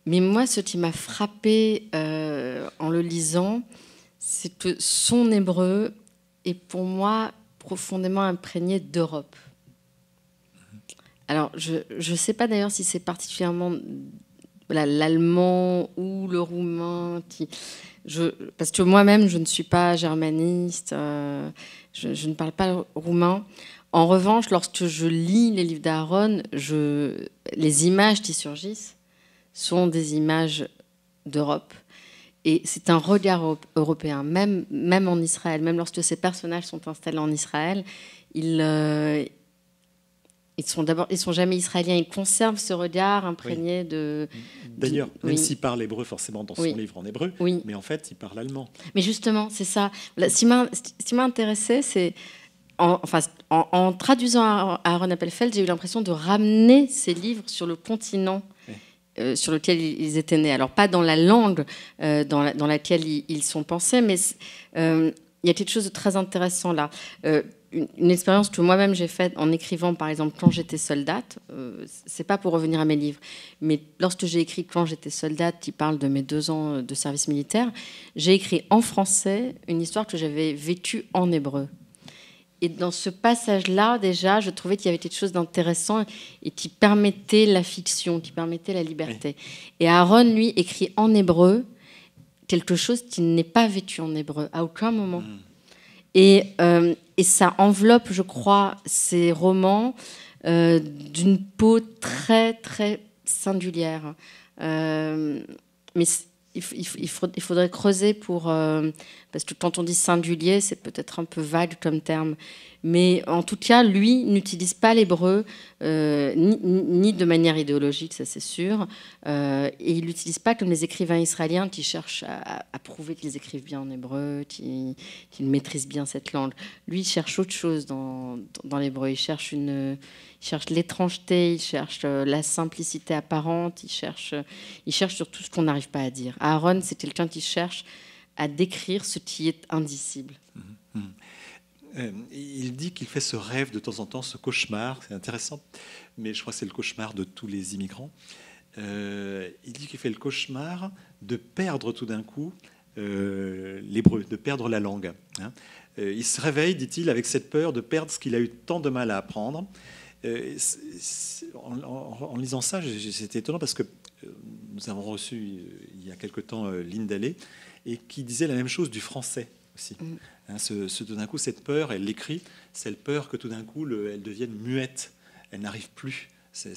Mais moi, ce qui m'a frappé euh, en le lisant, c'est que son hébreu est pour moi profondément imprégné d'Europe. Alors, je ne sais pas d'ailleurs si c'est particulièrement l'allemand ou le roumain Je, parce que moi-même, je ne suis pas germaniste, euh, je, je, ne parle pas roumain. En revanche, lorsque je lis les livres d'Aaron, les images qui surgissent sont des images d'Europe. Et c'est un regard européen, même, même en Israël, même lorsque ces personnages sont installés en Israël, ils, ne euh, ils sont d'abord, ils sont jamais israéliens, ils conservent ce regard imprégné de. D'ailleurs, même s'il parle hébreu, forcément dans son livre en hébreu, mais en fait, il parle allemand. Mais justement, c'est ça. ce qui m'a intéressé, c'est en, enfin, en, traduisant Aaron Appelfeld, j'ai eu l'impression de ramener ses livres sur le continent. Euh, sur lequel ils étaient nés. Alors pas dans la langue euh, dans, laquelle ils, sont pensés, mais euh, il y a quelque chose de très intéressant là. Une, une, expérience que moi-même j'ai faite en écrivant, par exemple, quand j'étais soldate. c'est pas pour revenir à mes livres, mais lorsque j'ai écrit quand j'étais soldate, qui parle de mes deux ans de service militaire, j'ai écrit en français une histoire que j'avais vécue en hébreu et dans ce passage-là, déjà, je trouvais qu'il y avait quelque chose d'intéressant et qui permettait la fiction, qui permettait la liberté. Et Aaron, lui, écrit en hébreu quelque chose qui n'est pas vêtu en hébreu, à aucun moment. Hmm. Euh, et, ça enveloppe, je crois, ses romans euh, d'une peau très, très singulière. Euh, mais il, il, faudrait creuser pour, parce que quand on dit singulier, c'est peut-être un peu vague comme terme. Mais en tout cas, lui n'utilise pas l'hébreu, euh, ni, de manière idéologique, ça c'est sûr. Euh, et il l'utilise pas comme les écrivains israéliens qui cherchent à, prouver qu'ils écrivent bien en hébreu, qu'ils maîtrisent bien cette langue. Lui, il cherche autre chose dans, l'hébreu. Il cherche une cherche l'étrangeté, il cherche euh, la simplicité apparente, il cherche, il cherche sur ce qu'on n'arrive pas à dire. Aaron, c'est quelqu'un qui cherche à décrire ce qui est indicible. Mmh, mmh. Euh, il dit qu'il fait ce rêve de temps en temps, ce cauchemar, c'est intéressant, mais je crois que c'est le cauchemar de tous les immigrants. Euh, il dit qu'il fait le cauchemar de perdre tout d'un coup euh, l'hébreu, de perdre la langue. Hein. il se réveille, dit-il, avec cette peur de perdre ce qu'il a eu tant de mal à apprendre. En, lisant ça, c'était étonnant parce que nous avons reçu il y a quelque temps Linda Lindalé, et qui disait la même chose du français aussi. Mm. Hein, ce, tout d'un coup, cette peur, elle l'écrit, cette peur que tout d'un coup, elle devienne muette, elle n'arrive plus. C'est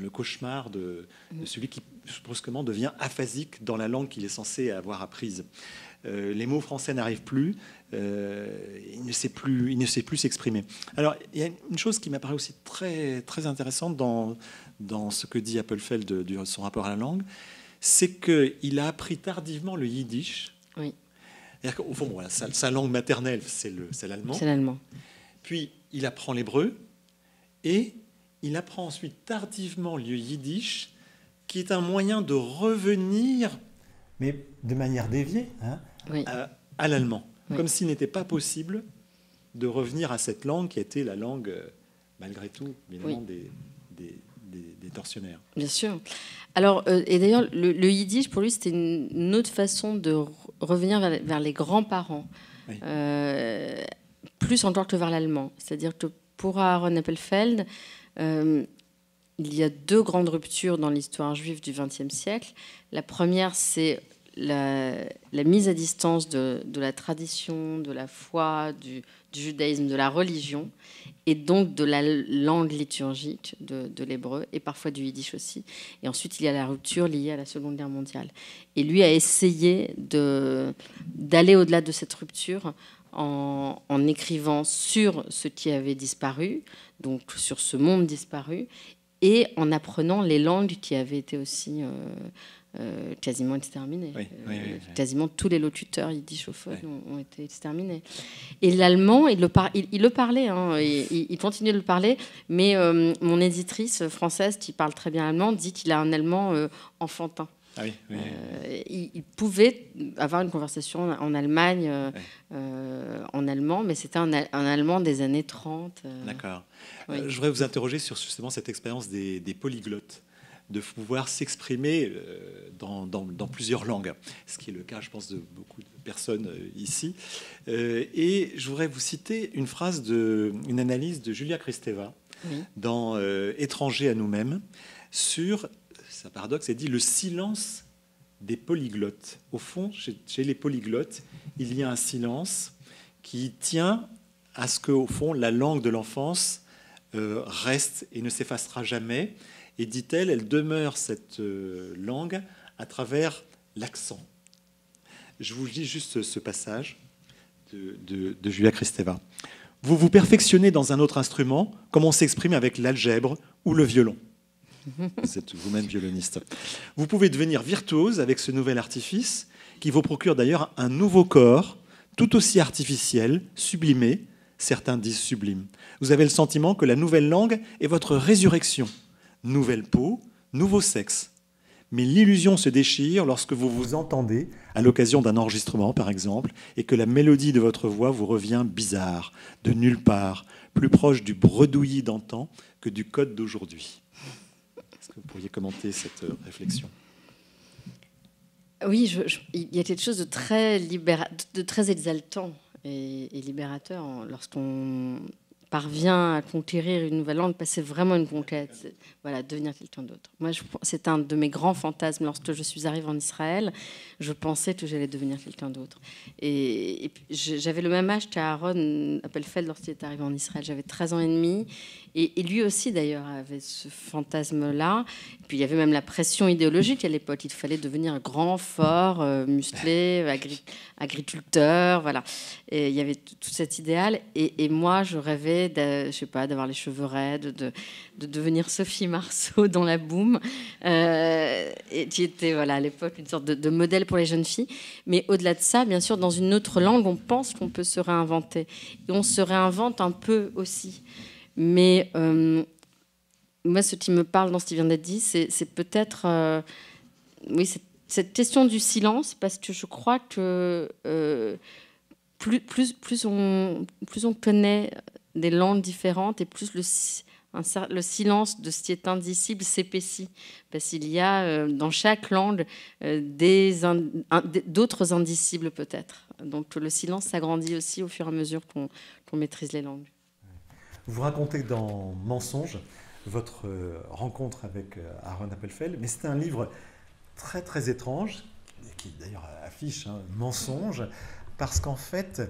le cauchemar mm. de, celui qui brusquement devient aphasique dans la langue qu'il est censé avoir apprise. Euh, les mots français n'arrivent plus, euh, il ne sait plus, il ne sait plus s'exprimer. Alors, il y a une chose qui m'apparaît aussi très très intéressante dans dans ce que dit Appelfeld de son rapport à la langue, c'est qu'il a appris tardivement le yiddish. Oui. Au fond, voilà, sa, langue maternelle, c'est l'allemand. l'allemand. Puis, il apprend l'hébreu et il apprend ensuite tardivement le yiddish, qui est un moyen de revenir, mais de manière déviée, hein, à, l'allemand. Comme s'il n'était pas possible de revenir à cette langue qui était la langue, euh, malgré tout, des, des, tortionnaires. Bien sûr. Alors, euh, et d'ailleurs, le, yiddish, pour lui, c'était une, autre façon de revenir vers, les grands-parents, euh, plus encore que vers l'allemand. C'est-à-dire que pour Aaron Appelfeld, euh, il y a deux grandes ruptures dans l'histoire juive du XXe siècle. La première, c'est la, la, mise à distance de, la tradition, de la foi, du, judaïsme, de la religion, et donc de la langue liturgique de, l'hébreu, et parfois du yiddish aussi. Et ensuite, il y a la rupture liée à la Seconde Guerre mondiale. Et lui a essayé d'aller au-delà de cette rupture en, écrivant sur ce qui avait disparu, donc sur ce monde disparu, et en apprenant les langues qui avaient été aussi... Euh, euh, quasiment exterminés. Euh, quasiment tous les locuteurs yiddishophones ont, ont, été exterminés. Et l'allemand, il le, parlait, et, hein, il, continue de le parler, mais euh, mon éditrice française, qui parle très bien allemand, dit qu'il a un allemand enfantin. Ah il, pouvait avoir une conversation en Allemagne, en allemand, mais c'était un, allemand des années 30. D'accord. Je voudrais vous interroger sur justement cette expérience des polyglottes de pouvoir s'exprimer euh, dans, plusieurs langues, ce qui est le cas, je pense, de beaucoup de personnes euh, ici. Euh, et je voudrais vous citer une phrase, de, une analyse de Julia Kristeva dans Étrangers à nous-mêmes sur, sa paradoxe, elle dit le silence des polyglottes. Au fond, chez, les polyglottes, il y a un silence qui tient à ce que, au fond, la langue de l'enfance reste et ne s'effacera jamais, et dit-elle, elle demeure cette euh, langue à travers l'accent. Je vous lis juste ce passage de, Julia Kristeva. Vous vous perfectionnez dans un autre instrument, comme on s'exprime avec l'algèbre ou le violon. Vous *laughs* êtes vous-même violoniste. Vous pouvez devenir virtuose avec ce nouvel artifice, qui vous procure d'ailleurs un nouveau corps, tout aussi artificiel, sublimé, certains disent sublime. Vous avez le sentiment que la nouvelle langue est votre résurrection, nouvelle peau, nouveau sexe. Mais l'illusion se déchire lorsque vous vous entendez, à l'occasion d'un enregistrement par exemple, et que la mélodie de votre voix vous revient bizarre, de nulle part, plus proche du bredouillis d'antan que du code d'aujourd'hui. Est-ce que vous pourriez commenter cette euh, réflexion Oui, il y a quelque chose de très, exaltant et libérateur lorsqu'on parvient à conquérir une nouvelle langue, c'est vraiment une conquête, voilà, devenir quelqu'un d'autre. Moi, c'est un de mes grands fantasmes. Lorsque je suis arrivée en Israël, je pensais que j'allais devenir quelqu'un d'autre. Et, j'avais le même âge qu'Aaron Appelfeld lorsqu'il est arrivé en Israël. J'avais 13 ans et demi et, lui aussi, d'ailleurs, avait ce fantasme-là. Puis il y avait même la pression idéologique à l'époque. Il fallait devenir grand, fort, euh, musclé, *laughs* agriculteur, voilà. Et il y avait tout cet idéal. Et, moi, je rêvais, je sais pas, d'avoir les cheveux raides, de, devenir Sophie Marceau dans la boum, euh, et qui était, voilà, à l'époque, une sorte de, de modèle pour les jeunes filles. Mais au-delà de ça, bien sûr, dans une autre langue, on pense qu'on peut se réinventer. Et on se réinvente un peu aussi. Mais euh, moi, ce qui me parle dans ce qui vient d'être dit, c'est peut-être euh, oui, cette question du silence, parce que je crois que euh, plus, plus, on, plus on connaît des langues différentes et plus le, le silence de ce qui est indicible s'épaissit, parce qu'il y a dans chaque langue d'autres indicibles peut-être. Donc le silence s'agrandit aussi au fur et à mesure qu'on maîtrise les langues. Vous racontez dans Mensonges votre euh, rencontre avec euh, Aaron Appelfeld, mais c'est un livre très très étrange, qui d'ailleurs affiche un hein, mensonge, parce qu'en fait,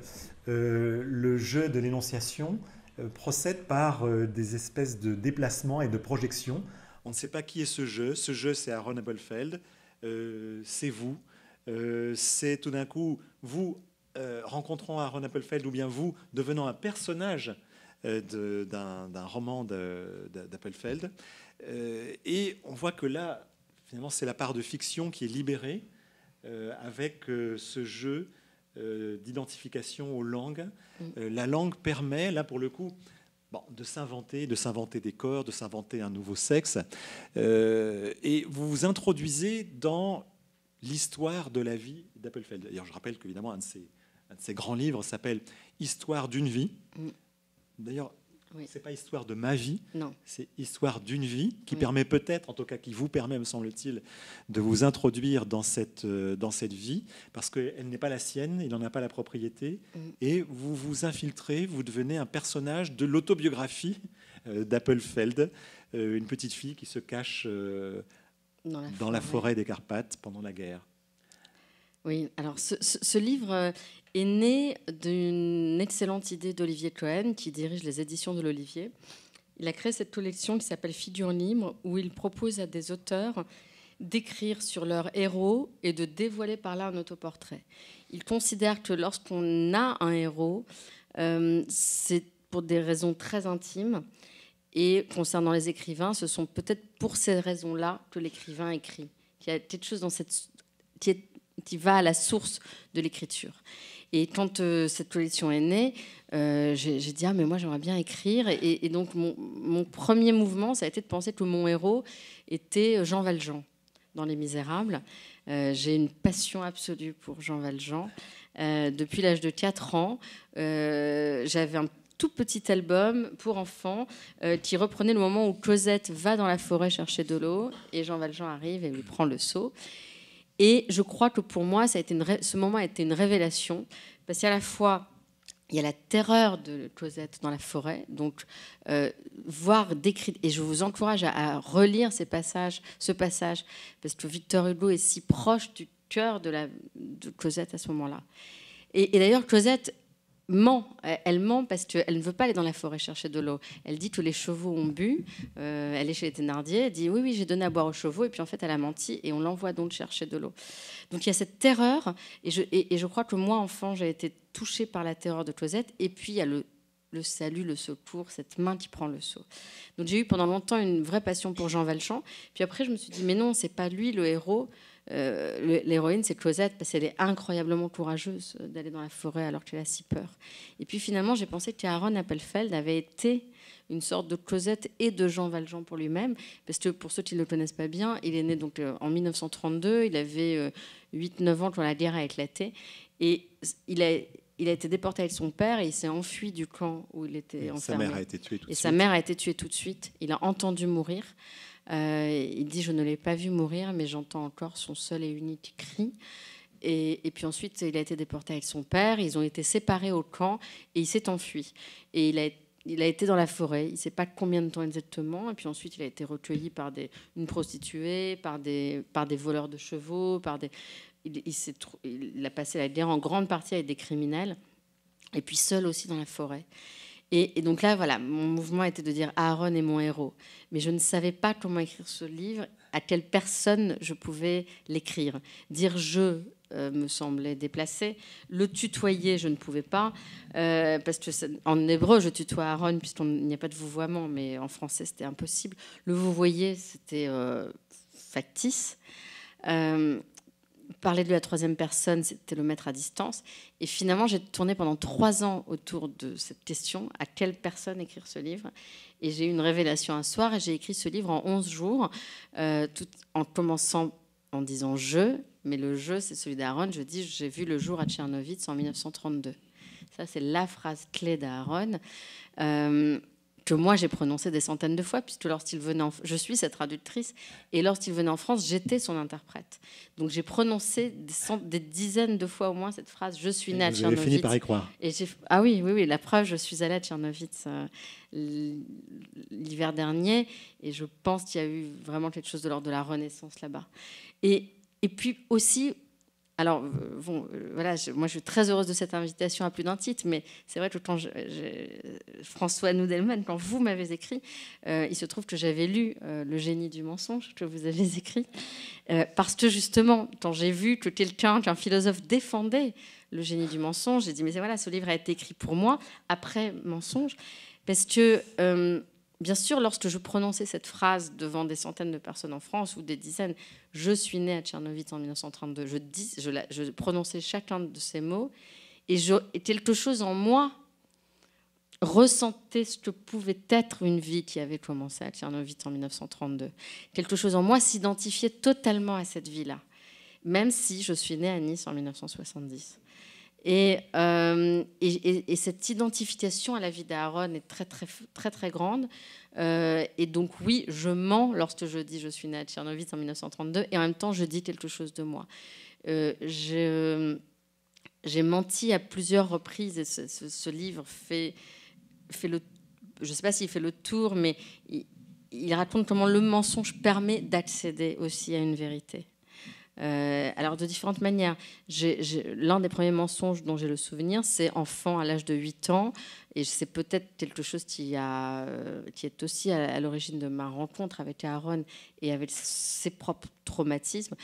euh, le jeu de l'énonciation procède par des espèces de déplacements et de projections. On ne sait pas qui est ce jeu. Ce jeu, c'est Aaron Appelfeld, c'est vous. c'est tout d'un coup vous rencontrant Aaron Appelfeld ou bien vous devenant un personnage euh, d'un roman d'Appelfeld. Euh, et on voit que là, finalement, c'est la part de fiction qui est libérée euh, avec ce jeu d'identification aux langues. Mm. la langue permet, là pour le coup, Bon, de s'inventer, de s'inventer des corps, de s'inventer un nouveau sexe. et vous vous introduisez dans l'histoire de la vie d'Appelfeld. D'ailleurs, je rappelle qu'évidemment, un, de ses grands livres s'appelle Histoire d'une vie. Mm. D'ailleurs, ce n'est pas histoire de ma vie, c'est histoire d'une vie qui permet peut-être, en tout cas qui vous permet, me semble-t-il, de vous introduire dans cette, euh, dans cette vie, parce qu'elle n'est pas la sienne, il n'en a pas la propriété, mm. et vous vous infiltrez, vous devenez un personnage de l'autobiographie euh, d'Appelfeld, euh, une petite fille qui se cache dans la, forêt, des Carpates pendant la guerre. Oui, alors ce livre, est né d'une excellente idée d'Olivier Cohen, qui dirige les éditions de l'Olivier. Il a créé cette collection qui s'appelle Figures libres, où il propose à des auteurs d'écrire sur leur héros et de dévoiler par là un autoportrait. Il considère que lorsqu'on a un héros, euh, c'est pour des raisons très intimes. Et concernant les écrivains, ce sont peut-être pour ces raisons-là que l'écrivain écrit. Il y a quelque chose dans cette, qui, qui va à la source de l'écriture. Et quand euh, cette collection est née, euh, j'ai dit ah mais moi j'aimerais bien écrire et, donc mon, premier mouvement ça a été de penser que mon héros était euh, Jean Valjean dans Les Misérables. j'ai une passion absolue pour Jean Valjean. depuis l'âge de 4 ans, j'avais un tout petit album pour enfants qui reprenait le moment où Cosette va dans la forêt chercher de l'eau et Jean Valjean arrive et lui prend le seau. Et je crois que pour moi, ça a été une ce moment a été une révélation, parce qu'à la fois, il y a la terreur de Cosette dans la forêt, donc euh, voir décrit, et je vous encourage à, relire ces passages, ce passage, parce que Victor Hugo est si proche du cœur de, la, Cosette à ce moment-là. et d'ailleurs, Cosette elle ment parce qu'elle ne veut pas aller dans la forêt chercher de l'eau. Elle dit que les chevaux ont bu, euh, elle est chez les Thénardier, elle dit oui, oui, j'ai donné à boire aux chevaux, et puis en fait elle a menti, et on l'envoie donc chercher de l'eau. Donc il y a cette terreur, et je, crois que moi, enfant, j'ai été touchée par la terreur de Cosette, et puis il y a le, salut, le secours, cette main qui prend le seau. Donc j'ai eu pendant longtemps une vraie passion pour Jean Valjean, puis après je me suis dit mais non, c'est pas lui le héros. Euh, l'héroïne, c'est Cosette, parce qu'elle est incroyablement courageuse euh, d'aller dans la forêt alors qu'elle a si peur. Et puis finalement, j'ai pensé que qu'Aaron Appelfeld avait été une sorte de Cosette et de Jean Valjean pour lui-même, parce que pour ceux qui ne le connaissent pas bien, il est né donc euh, en 1932, il avait 8-9 ans quand la guerre a éclaté, et il a, été déporté avec son père et il s'est enfui du camp où il était et Sa mère a été tuée tout de suite. Et sa mère a été tuée tout de suite. Il a entendu mourir. Euh, il dit Je ne l'ai pas vu mourir, mais j'entends encore son seul et unique cri. Et, puis ensuite, il a été déporté avec son père. Ils ont été séparés au camp et il s'est enfui. Et il a, été dans la forêt. Il ne sait pas combien de temps exactement. Et puis ensuite, il a été recueilli par une prostituée, par des, voleurs de chevaux, par des. Il, il a passé la guerre en grande partie avec des criminels. Et puis seul aussi dans la forêt. Et, donc là, voilà, mon mouvement était de dire Aaron est mon héros. Mais je ne savais pas comment écrire ce livre, à quelle personne je pouvais l'écrire. Dire je euh, me semblait déplacé. Le tutoyer, je ne pouvais pas, euh, parce que en hébreu, je tutoie Aaron, puisqu'il n'y a pas de vouvoiement, mais en français, c'était impossible. Le vouvoyer, c'était euh, factice parler de la troisième personne, c'était le mettre à distance. Et finalement, j'ai tourné pendant trois ans autour de cette question, à quelle personne écrire ce livre Et j'ai eu une révélation un soir et j'ai écrit ce livre en 11 jours, euh, tout en commençant en disant je, mais le je, c'est celui d'Aaron. Je dis, j'ai vu le jour à Tchernovitz en 1932. Ça, c'est la phrase clé d'Aaron. Euh, que moi j'ai prononcé des centaines de fois, puisque lorsqu'il venait je suis cette traductrice, et lorsqu'il venait en France, j'étais son interprète. Donc j'ai prononcé des, des, dizaines de fois au moins cette phrase Je suis née à Tchernovitz. par y croire. ah oui, oui, oui, la preuve, je suis allée à Tchernovitz euh, l'hiver dernier, et je pense qu'il y a eu vraiment quelque chose de l'ordre de la Renaissance là-bas. Et, et puis aussi, alors, bon, euh, voilà, moi je suis très heureuse de cette invitation à plus d'un titre, mais c'est vrai que quand je, François Noudelman, quand vous m'avez écrit, euh, il se trouve que j'avais lu euh, Le génie du mensonge que vous avez *laughs* écrit, parce que justement, quand j'ai vu que quelqu'un, qu'un philosophe défendait le génie du mensonge, j'ai dit, mais voilà, ce livre a été écrit pour moi, après mensonge, parce que bien sûr, lorsque je prononçais cette phrase devant des centaines de personnes en France ou des dizaines, je suis né à Tchernovitz en 1932, je, prononçais chacun de ces mots et, quelque chose en moi ressentait ce que pouvait être une vie qui avait commencé à Tchernovitz en 1932. Quelque chose en moi s'identifiait totalement à cette vie-là, même si je suis née à Nice en 1970. Euh, et, cette identification à la vie d'Aaron est très très très très grande. Euh, et donc oui, je mens lorsque je dis je suis née à Tchernobyl en 1932 et en même temps je dis quelque chose de moi. Euh, j'ai menti à plusieurs reprises et ce, livre fait, le... Je ne sais pas s'il fait le tour, mais il raconte comment le mensonge permet d'accéder aussi à une vérité. Euh, alors de différentes manières. L'un des premiers mensonges dont j'ai le souvenir, c'est enfant à l'âge de 8 ans, et c'est peut-être quelque chose qui, euh, est aussi à, l'origine de ma rencontre avec Aaron et avec ses propres traumatismes.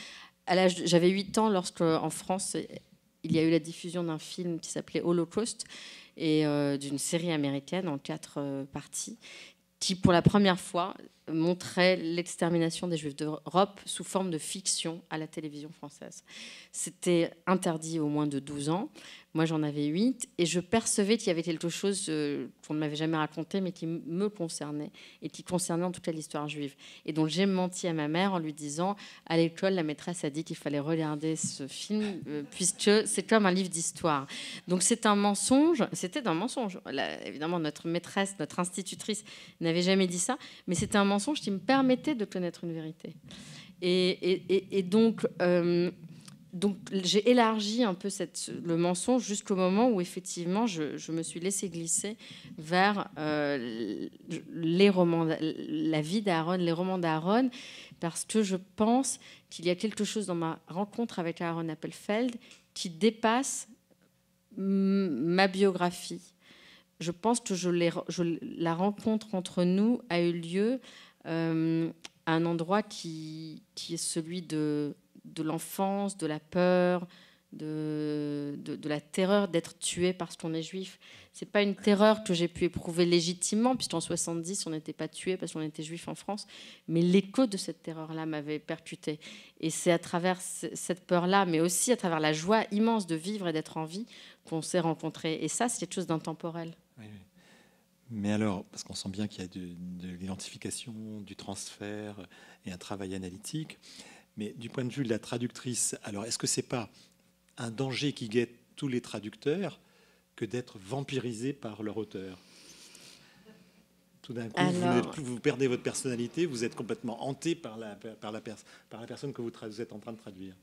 J'avais 8 ans lorsque, en France, il y a eu la diffusion d'un film qui s'appelait Holocaust et euh, d'une série américaine en quatre parties qui, pour la première fois, montrait l'extermination des Juifs d'Europe sous forme de fiction à la télévision française. C'était interdit au moins de 12 ans. Moi, j'en avais 8 et je percevais qu'il y avait quelque chose euh, qu'on ne m'avait jamais raconté, mais qui me concernait et qui concernait en tout cas l'histoire juive. Et donc, j'ai menti à ma mère en lui disant à l'école, la maîtresse a dit qu'il fallait regarder ce film euh, puisque c'est comme un livre d'histoire. Donc, c'est un mensonge. C'était un mensonge. évidemment, notre maîtresse, notre institutrice n'avait jamais dit ça, mais c'était un mensonge mensonge qui me permettait de connaître une vérité. Et, donc, euh, donc j'ai élargi un peu cette, le mensonge jusqu'au moment où effectivement je, me suis laissé glisser vers euh, les romans, la vie d'Aaron, les romans d'Aaron, parce que je pense qu'il y a quelque chose dans ma rencontre avec Aaron Appelfeld qui dépasse ma biographie. Je pense que la rencontre entre nous a eu lieu euh, un endroit qui, est celui de, l'enfance, de la peur, de, la terreur d'être tué parce qu'on est juif. Ce n'est pas une terreur que j'ai pu éprouver légitimement, puisqu'en 70, on n'était pas tué parce qu'on était juif en France, mais l'écho de cette terreur-là m'avait percuté. Et c'est à travers cette peur-là, mais aussi à travers la joie immense de vivre et d'être en vie, qu'on s'est rencontrés. Et ça, c'est quelque chose d'intemporel. Oui, oui. Mais alors, parce qu'on sent bien qu'il y a de, l'identification, du transfert et un travail analytique, mais du point de vue de la traductrice, alors est-ce que ce n'est pas un danger qui guette tous les traducteurs que d'être vampirisé par leur auteur tout d'un coup, vous, perdez votre personnalité, vous êtes complètement hanté par la, par la, par la personne que vous, êtes en train de traduire.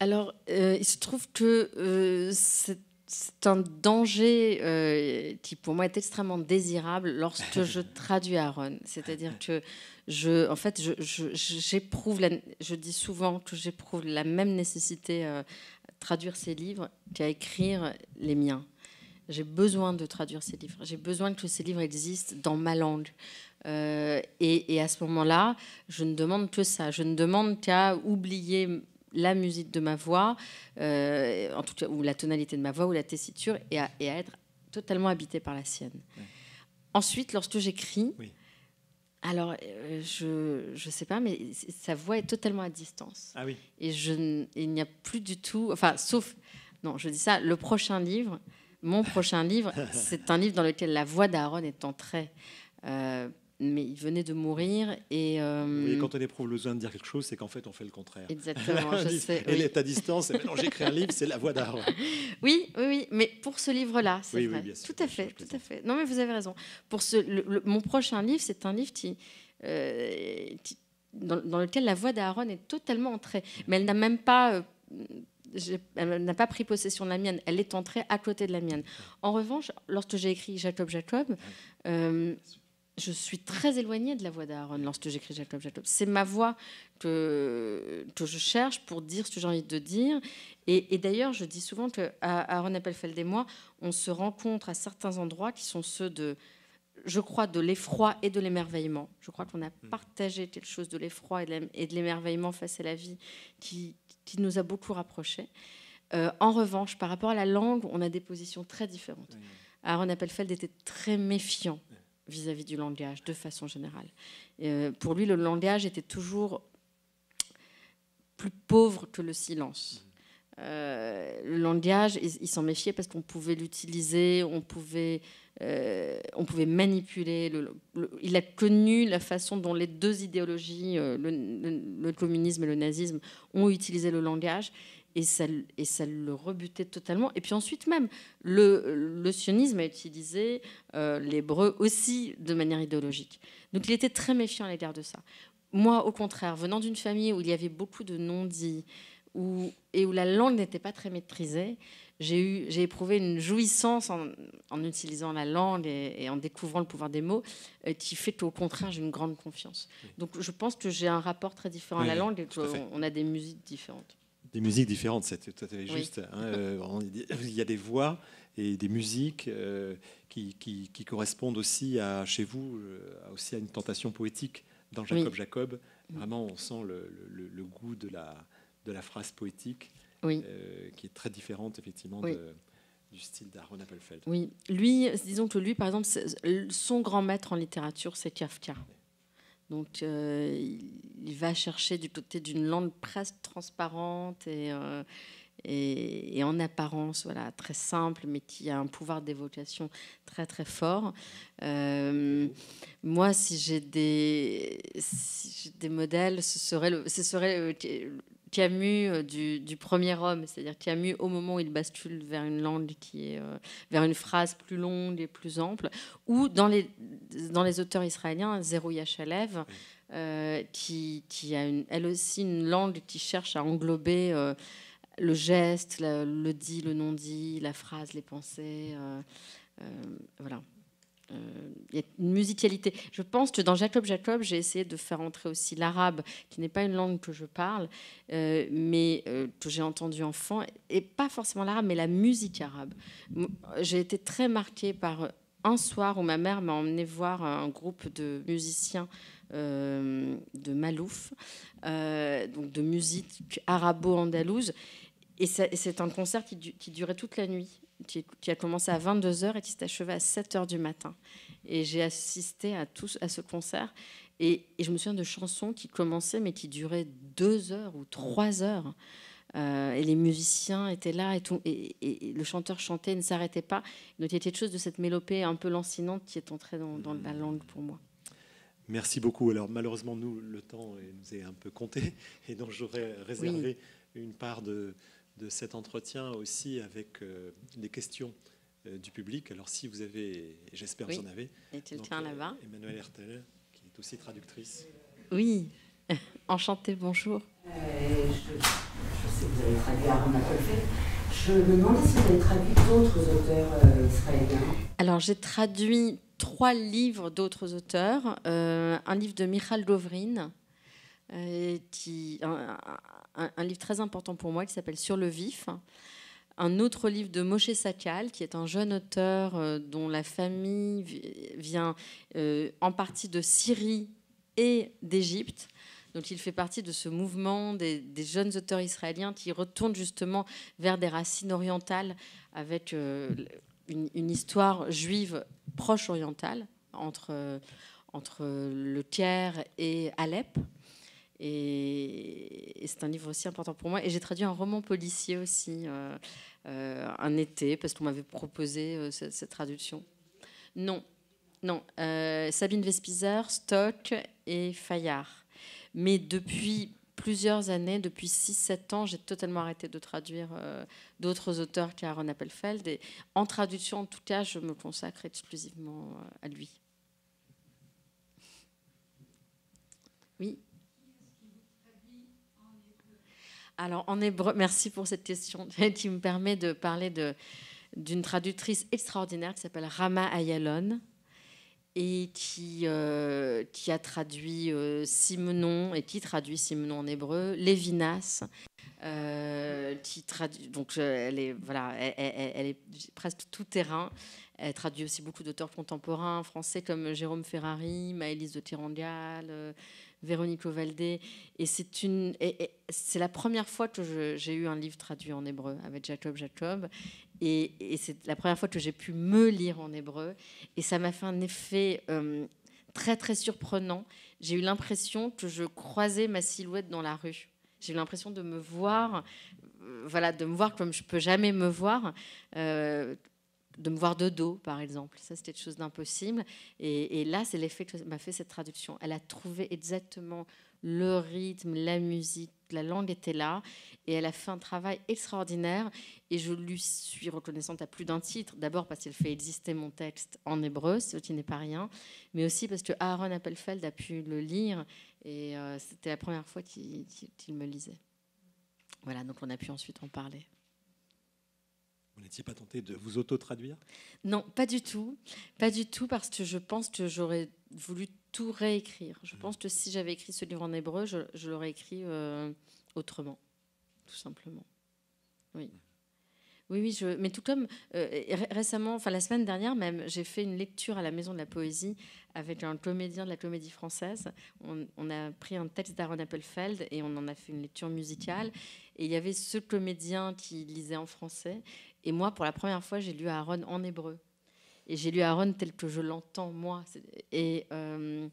Alors, euh, il se trouve que euh, cette c'est un danger euh, qui pour moi est extrêmement désirable lorsque je *laughs* traduis Aaron. C'est-à-dire que je, en fait, j'éprouve, je, dis souvent que j'éprouve la même nécessité euh, à traduire ses livres qu'à écrire les miens. J'ai besoin de traduire ses livres. J'ai besoin que ces livres existent dans ma langue. Euh, et à ce moment-là, je ne demande que ça. Je ne demande qu'à oublier la musique de ma voix, euh, en tout ou la tonalité de ma voix, ou la tessiture, et à, être totalement habité par la sienne. Ensuite, lorsque j'écris, alors euh, je ne sais pas, mais sa voix est totalement à distance. Ah oui. Et je, il n'y a plus du tout, enfin, sauf, non, je dis ça, le prochain livre, mon prochain livre, *laughs* c'est un livre dans lequel la voix d'Aaron est en mais il venait de mourir. Et, euh, quand on éprouve le besoin de dire quelque chose, c'est qu'en fait, on fait le contraire. Exactement. *laughs* Elle est à distance, et maintenant j'écris un livre, c'est la voix d'Aaron *laughs* Oui, oui, mais pour ce livre-là, c'est tout à fait, tout à fait. Non, mais vous avez raison. Pour ce, mon prochain livre, c'est un livre qui, euh, dans, lequel la voix d'Aaron est totalement entrée, mais elle n'a même pas... Euh, elle n'a pas pris possession de la mienne, elle est entrée à côté de la mienne. En revanche, lorsque j'ai écrit Jacob Jacob, euh, je suis très éloignée de la voix d'Aaron lorsque j'écris Jacob Jacob. C'est ma voix que, je cherche pour dire ce que j'ai envie de dire. Et, d'ailleurs, je dis souvent que Appelfeld et moi, on se rencontre à certains endroits qui sont ceux de, je crois, de l'effroi et de l'émerveillement. Je crois qu'on a hmm. partagé quelque chose de l'effroi et de l'émerveillement face à la vie qui, nous a beaucoup rapprochés. Euh, en revanche, par rapport à la langue, on a des positions très différentes. Aaron Appelfeld était très méfiant vis-à-vis du langage, de façon générale. Euh, pour lui, le langage était toujours plus pauvre que le silence. Euh, le langage, il, s'en méfiait parce qu'on pouvait l'utiliser, on pouvait, euh, on pouvait manipuler. il a connu la façon dont les deux idéologies, le, communisme et le nazisme, ont utilisé le langage et ça, et le rebutait totalement. Et puis ensuite même, le, sionisme a utilisé euh, l'hébreu aussi de manière idéologique. Donc il était très méfiant à l'égard de ça. Moi, au contraire, venant d'une famille où il y avait beaucoup de non-dits où, et où la langue n'était pas très maîtrisée, j'ai éprouvé une jouissance en, utilisant la langue et, en découvrant le pouvoir des mots euh, qui fait qu'au contraire, j'ai une grande confiance. Donc je pense que j'ai un rapport très différent à la langue et qu'on a des musiques différentes des musiques différentes. c'est tout à fait juste. Hein, euh, il y a des voix et des musiques euh, qui, qui, correspondent aussi à chez vous, euh, aussi à une tentation poétique dans Jacob Jacob. Mm. Vraiment, on sent le, le, goût de la, de la phrase poétique, qui est très différente effectivement du style d'Aaron Appelfeld. Oui, lui, disons que lui, par exemple, son grand maître en littérature, c'est Kafka. Donc euh, il va chercher du côté d'une langue presque transparente euh, et, en apparence voilà, très simple, mais qui a un pouvoir d'évocation très très fort. Euh, moi, si j'ai des, modèles, ce serait ce serait Camus euh, du, du premier homme, c'est-à-dire Camus au moment où il bascule vers une langue qui est euh, vers une phrase plus longue et plus ample, ou dans les dans les auteurs israéliens, Zeruya Shalev. Euh, qui, qui, a une, elle aussi une langue qui cherche à englober le geste, le, dit, le non-dit, la phrase, les pensées. Euh, voilà. Euh, il y a une musicalité. Je pense que dans Jacob Jacob, j'ai essayé de faire entrer aussi l'arabe, qui n'est pas une langue que je parle, euh, mais euh, que j'ai entendu enfant, et pas forcément l'arabe, mais la musique arabe. J'ai été très marquée par un soir où ma mère m'a emmené voir un groupe de musiciens de Malouf, donc de musique arabo-andalouse. Et c'est un concert qui, durait toute la nuit qui, qui, a commencé à 22h et qui s'est achevé à 7h du matin. Et j'ai assisté à, tous à ce concert. Et, je me souviens de chansons qui commençaient, mais qui duraient 2 heures ou 3 heures. Euh, et les musiciens étaient là, et, et, le chanteur chantait et ne s'arrêtait pas. Donc il y a quelque chose de cette mélopée un peu lancinante qui est entrée dans, la langue pour moi. Merci beaucoup. Alors malheureusement, nous, le temps nous est un peu compté, et donc j'aurais réservé une part de, de cet entretien aussi avec euh, les questions euh, du public. Alors si vous avez, j'espère que vous en avez, et euh, Emmanuel Hertel, qui est aussi traductrice. Oui, *laughs* enchantée, bonjour. je, je, sais que vous avez traduit Je me demande si vous avez traduit d'autres auteurs israéliens. Alors j'ai traduit trois livres d'autres auteurs. un livre de Michal Dovrin, qui, un, livre très important pour moi qui s'appelle Sur le vif. Un autre livre de Moshe Sakal, qui est un jeune auteur euh, dont la famille vient euh, en partie de Syrie et d'Égypte. Donc il fait partie de ce mouvement des, jeunes auteurs israéliens qui retournent justement vers des racines orientales avec euh, une, histoire juive proche orientale entre, entre le Caire et Alep. Et, c'est un livre aussi important pour moi. Et j'ai traduit un roman policier aussi, euh, euh, un été, parce qu'on m'avait proposé euh, cette, cette, traduction. Non, non. Sabine Vespizer, Stock et Fayard. Mais depuis plusieurs années, depuis 6-7 ans, j'ai totalement arrêté de traduire d'autres auteurs qu'Aaron Appelfeld. Et en traduction, en tout cas, je me consacre exclusivement à lui. Oui. Alors, en hébreu, merci pour cette question *laughs* qui me permet de parler d'une traductrice extraordinaire qui s'appelle Rama Ayalon et qui, euh, qui a traduit euh, Simenon, et qui traduit Simenon en hébreu, Lévinas, euh, qui traduit, donc euh, elle est, voilà, elle, est presque tout terrain. Elle traduit aussi beaucoup d'auteurs contemporains français comme Jérôme Ferrari, Maëlys de Tirangal, Véronique Ovaldé. Et c'est la première fois que j'ai eu un livre traduit en hébreu avec Jacob Jacob. Et, c'est la première fois que j'ai pu me lire en hébreu. Et ça m'a fait un effet euh, très, très surprenant. J'ai eu l'impression que je croisais ma silhouette dans la rue. J'ai eu l'impression de me voir, euh, voilà, de me voir comme je peux jamais me voir. Euh, de me voir de dos, par exemple. Ça, c'était quelque chose d'impossible. Et, là, c'est l'effet que m'a fait cette traduction. Elle a trouvé exactement le rythme, la musique, la langue était là, et elle a fait un travail extraordinaire, et je lui suis reconnaissante à plus d'un titre, d'abord parce qu'elle fait exister mon texte en hébreu, ce qui n'est pas rien, mais aussi parce que Aaron Appelfeld a pu le lire, et euh, c'était la première fois qu'il me lisait. Voilà, donc on a pu ensuite en parler. Vous n'étiez pas tenté de vous auto-traduire Non, pas du tout. Pas du tout, parce que je pense que j'aurais voulu tout réécrire. Je mhm. pense que si j'avais écrit ce livre en hébreu, je, l'aurais écrit euh, autrement, tout simplement. Oui. Oui, oui, je, mais tout comme euh, récemment, enfin la semaine dernière même, j'ai fait une lecture à la Maison de la Poésie avec un comédien de la comédie française. On, on a pris un texte d'Aaron Appelfeld et on en a fait une lecture musicale. Et il y avait ce comédien qui lisait en français et moi, pour la première fois, j'ai lu Aaron en hébreu. Et j'ai lu Aaron tel que je l'entends, moi. Et, euh,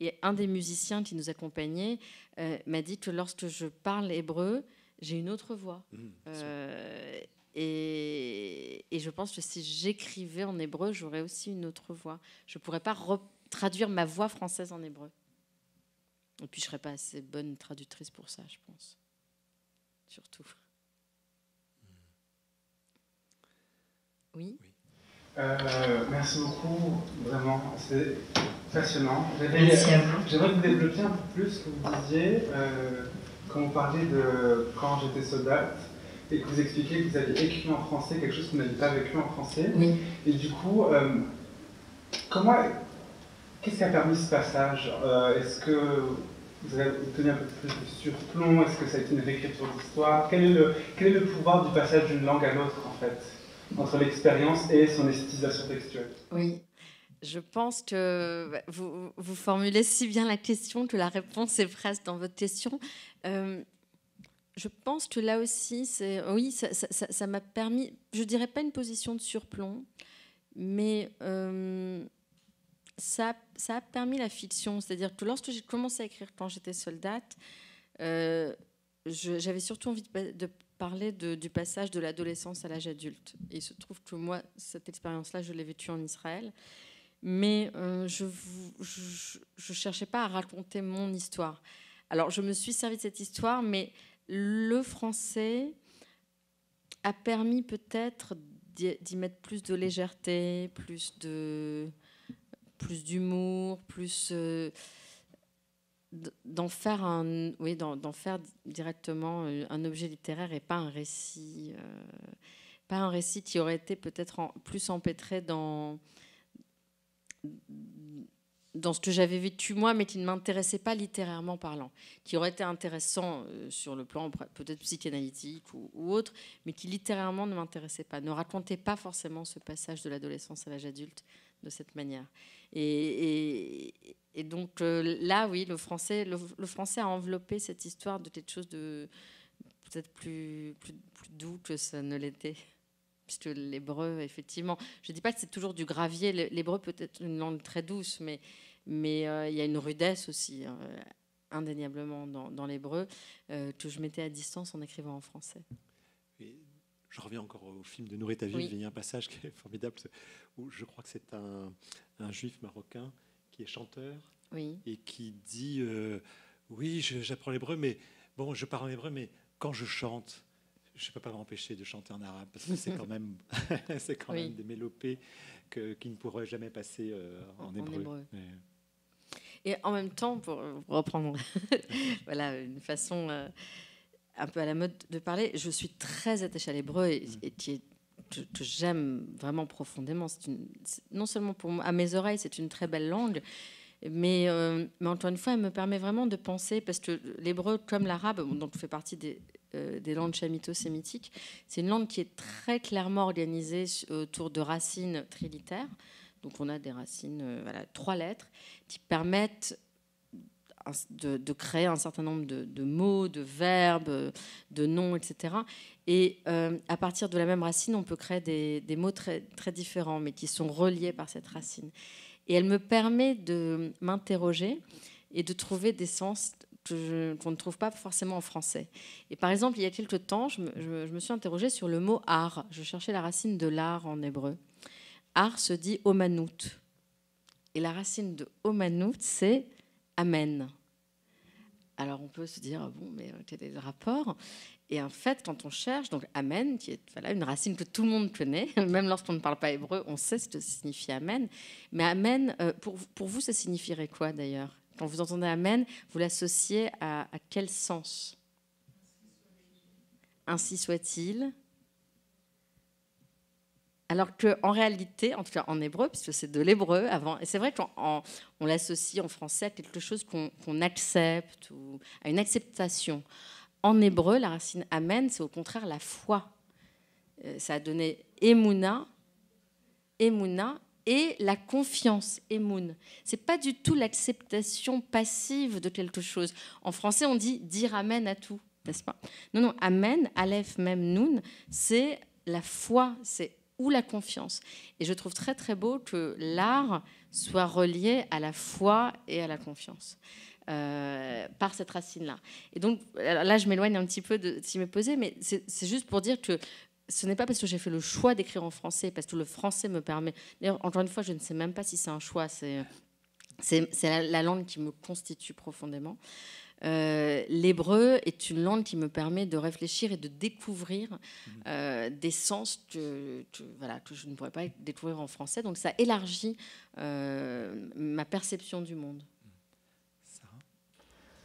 et, un des musiciens qui nous accompagnait euh, m'a dit que lorsque je parle hébreu, j'ai une autre voix. Mmh, euh, et, et, je pense que si j'écrivais en hébreu, j'aurais aussi une autre voix. Je ne pourrais pas traduire ma voix française en hébreu. Et puis, je ne serais pas assez bonne traductrice pour ça, je pense. Surtout. Oui. Euh, merci beaucoup, vraiment, c'est passionnant. J'aimerais que vous développer un peu plus ce que vous disiez euh, quand vous parliez de quand j'étais soldat, et que vous expliquiez que vous aviez écrit en français quelque chose que vous n'aviez pas vécu en français. Et du coup, euh, comment, qu'est-ce qui a permis ce passage Est-ce que vous avez obtenu un peu plus de surplomb Est-ce que ça a été une réécriture d'histoire quel, quel est le pouvoir du passage d'une langue à l'autre en fait entre l'expérience et son esthétisation textuelle. Oui. Je pense que vous, vous, formulez si bien la question que la réponse est presque dans votre question. Euh, je pense que là aussi, oui, ça m'a permis, je dirais pas une position de surplomb, mais euh, ça, ça, a permis la fiction. C'est-à-dire que lorsque j'ai commencé à écrire quand j'étais soldate, euh, j'avais surtout envie de, Parler du passage de l'adolescence à l'âge adulte. Et il se trouve que moi, cette expérience-là, je l'ai vécue en Israël. Mais euh, je ne cherchais pas à raconter mon histoire. Alors, je me suis servi de cette histoire, mais le français a permis peut-être d'y mettre plus de légèreté, plus plus d'humour, plus euh, d'en faire un, oui, d'en faire directement euh, un objet littéraire et pas un récit, euh, pas un récit qui aurait été peut-être plus empêtré dans dans ce que j'avais vécu moi, mais qui ne m'intéressait pas littérairement parlant, qui aurait été intéressant euh, sur le plan peut-être psychanalytique ou, autre, mais qui littérairement ne m'intéressait pas, ne racontait pas forcément ce passage de l'adolescence à l'âge adulte de cette manière. Et, donc euh, là, oui, le français, le, français a enveloppé cette histoire de quelque chose de peut-être plus, doux que ça ne l'était puisque l'hébreu, effectivement, je ne dis pas que c'est toujours du gravier, l'hébreu peut être une langue très douce, mais euh, il mais, y a une rudesse aussi, euh, indéniablement, dans, l'hébreu, que je mettais à distance en écrivant en français je reviens encore au film de Nour et Il y a un passage qui est formidable où je crois que c'est un, juif marocain qui est chanteur oui. et qui dit euh, Oui, j'apprends l'hébreu, mais bon, je parle en hébreu, mais quand je chante, je ne peux pas m'empêcher de chanter en arabe parce que c'est quand *laughs* même, *laughs* c'est quand des mélopées qui ne pourraient jamais passer euh, en, hébreu. et en même temps, pour reprendre, *laughs* voilà une façon euh, un peu à la mode de parler. Je suis très attachée à l'hébreu et, mm. j'aime vraiment profondément. non seulement à mes oreilles, c'est une très belle langue, euh, mais, encore une fois, elle me permet vraiment de penser, parce que l'hébreu, comme l'arabe, donc fait partie euh, des, langues chamito-sémitiques, c'est une langue qui est très clairement organisée autour de racines trilitaires. Donc on a des racines, euh, voilà, trois lettres, qui permettent de, créer un certain nombre de, mots, de verbes, de noms, etc. Et euh, à partir de la même racine, on peut créer des, mots très, différents, mais qui sont reliés par cette racine. Et elle me permet de m'interroger et de trouver des sens qu'on ne trouve pas forcément en français. Et par exemple, il y a quelque temps, je me, je me suis interrogée sur le mot art. Je cherchais la racine de l'art en hébreu. Art se dit omanout. Et la racine de omanout, c'est Amen. Alors on peut se dire, euh, bon, mais euh, quel est le rapport Et en fait, quand on cherche, donc Amen, qui est voilà, une racine que tout le monde connaît, *laughs* même lorsqu'on ne parle pas hébreu, on sait ce que signifie Amen. Mais Amen, euh, pour, pour vous, ça signifierait quoi d'ailleurs Quand vous entendez Amen, vous l'associez à quel sens Ainsi soit-il. Alors qu'en réalité, en tout cas en hébreu, puisque c'est de l'hébreu avant, et c'est vrai qu'on l'associe en français à quelque chose qu'on accepte, ou à une acceptation. En hébreu, la racine amen, c'est au contraire la foi. Euh, ça a donné emuna, emuna et la confiance, émoun. C'est pas du tout l'acceptation passive de quelque chose. En français, on dit dire amen à tout, n'est-ce pas Non, non, amen, aleph, mem, nun, c'est la foi, c'est ou la confiance. Et je trouve très très beau que l'art soit relié à la foi et à la confiance. Euh, par cette racine-là. Et donc, là, je m'éloigne un petit peu de s'y m'est posé, mais c'est juste pour dire que ce n'est pas parce que j'ai fait le choix d'écrire en français, parce que le français me permet. D'ailleurs, encore une fois, je ne sais même pas si c'est un choix, c'est la, langue qui me constitue profondément. Euh, l'hébreu est une langue qui me permet de réfléchir et de découvrir mhm. euh, des sens que, voilà, que je ne pourrais pas découvrir en français. Donc ça élargit euh, ma perception du monde.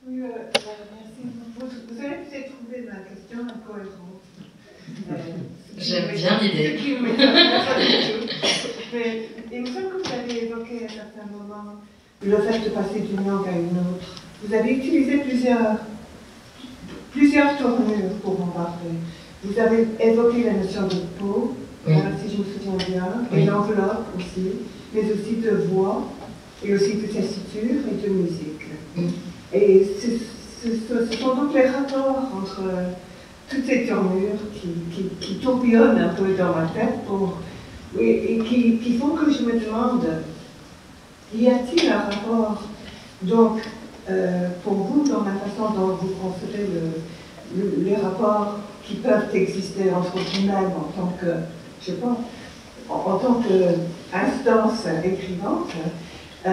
oui, euh, euh, merci. Vous avez peut-être trouvé ma question incohérente. J'aime bien l'idée. il me semble que vous avez évoqué à certains moments le fait de passer d'une langue à une autre. Vous avez utilisé plusieurs, plusieurs tournures pour parler. Vous avez évoqué la notion de peau, si je me souviens bien, et l'enveloppe aussi, mais aussi de voix, et aussi de tessiture et de musique. Et ce, sont donc les rapports entre euh, toutes ces tournures qui, qui, tourbillonnent un peu dans ma tête pour, et, qui, qui font que je me demande, y a-t-il un rapport donc euh, pour vous dans la façon dont vous concevez les rapports qui peuvent exister entre vous-même en tant que, je sais en, en tant qu'instance écrivante. Euh,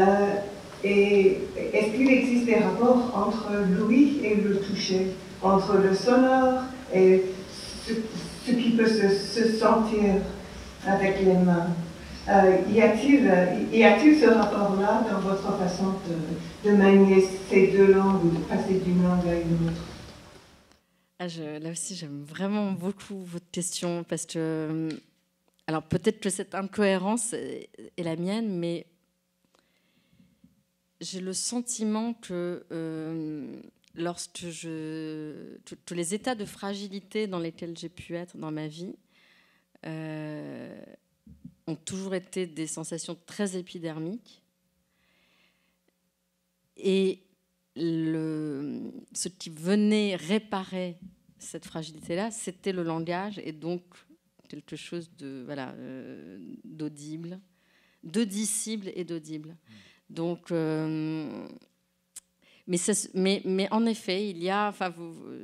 et est-ce qu'il existe des rapports entre l'ouïe et le toucher, entre le sonore et ce, qui peut se, se sentir avec les mains euh, euh, y a-t-il ce rapport-là dans votre façon de, manier ces deux langues ou de passer d'une langue à une autre ah, Là aussi, j'aime vraiment beaucoup votre question parce que, euh, alors peut-être que cette incohérence est, la mienne, mais j'ai le sentiment que lorsque je. Tous les états de fragilité dans lesquels j'ai pu être dans ma vie, ont toujours été des sensations très épidermiques. Et le, ce qui venait réparer cette fragilité-là, c'était le langage et donc quelque chose de voilà euh, d'audible, d'audicible et d'audible. Mmh. Donc euh, mais, en effet, il y a, enfin,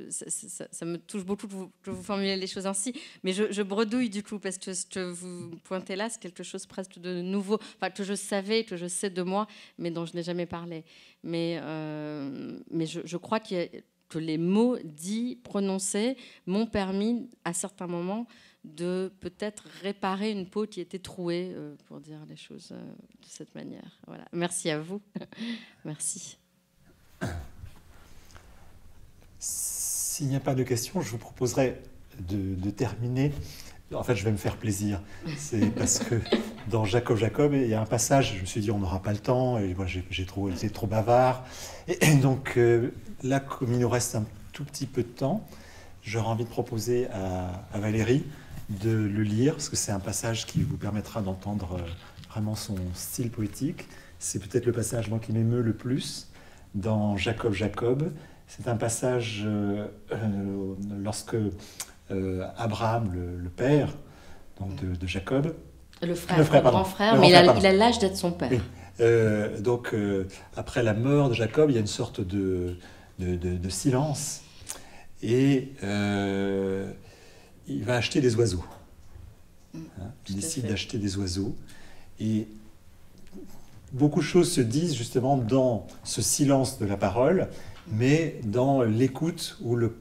ça, me touche beaucoup que vous, formulez les choses ainsi, mais je, bredouille du coup, parce que ce que vous pointez là, c'est quelque chose presque de nouveau, enfin, que je savais, que je sais de moi, mais dont je n'ai jamais parlé. Mais, euh, mais je, crois que les mots dits, prononcés, m'ont permis, à certains moments, de peut-être réparer une peau qui était trouée, euh, pour dire les choses euh, de cette manière. Voilà. Merci à vous. *laughs* Merci. S'il n'y a pas de questions, je vous proposerai de, terminer. En fait, je vais me faire plaisir. C'est parce que dans Jacob Jacob, il y a un passage, je me suis dit, on n'aura pas le temps, et moi, j'ai trop, été trop bavard. Et, donc, euh, là, comme il nous reste un tout petit peu de temps, j'aurais envie de proposer à, Valérie de le lire, parce que c'est un passage qui vous permettra d'entendre euh, vraiment son style poétique. C'est peut-être le passage, moi, qui m'émeut le plus dans Jacob Jacob. C'est un passage euh, euh, lorsque euh, Abraham, le, père donc de, Jacob, le frère, le grand frère, mais il a l'âge d'être son père. donc, après la mort de Jacob, il y a une sorte de, de, silence et il va acheter des oiseaux. Mm, hein, il décide d'acheter des oiseaux et beaucoup de choses se disent justement dans ce silence de la parole, mais dans l'écoute ou le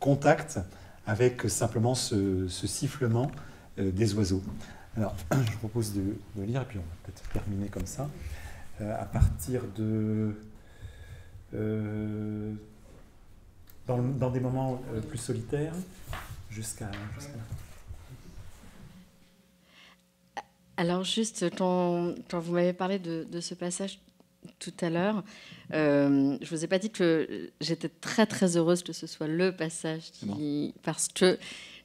contact avec simplement ce, sifflement euh, des oiseaux. Alors, *clears throat* je vous propose de, lire, et puis on va peut-être terminer comme ça. Euh, à partir de... Euh, dans, des moments plus solitaires, jusqu'à... Alors juste, quand, vous m'avez parlé de, ce passage tout à l'heure, euh, je ne vous ai pas dit que j'étais très très heureuse que ce soit le passage, qui, parce que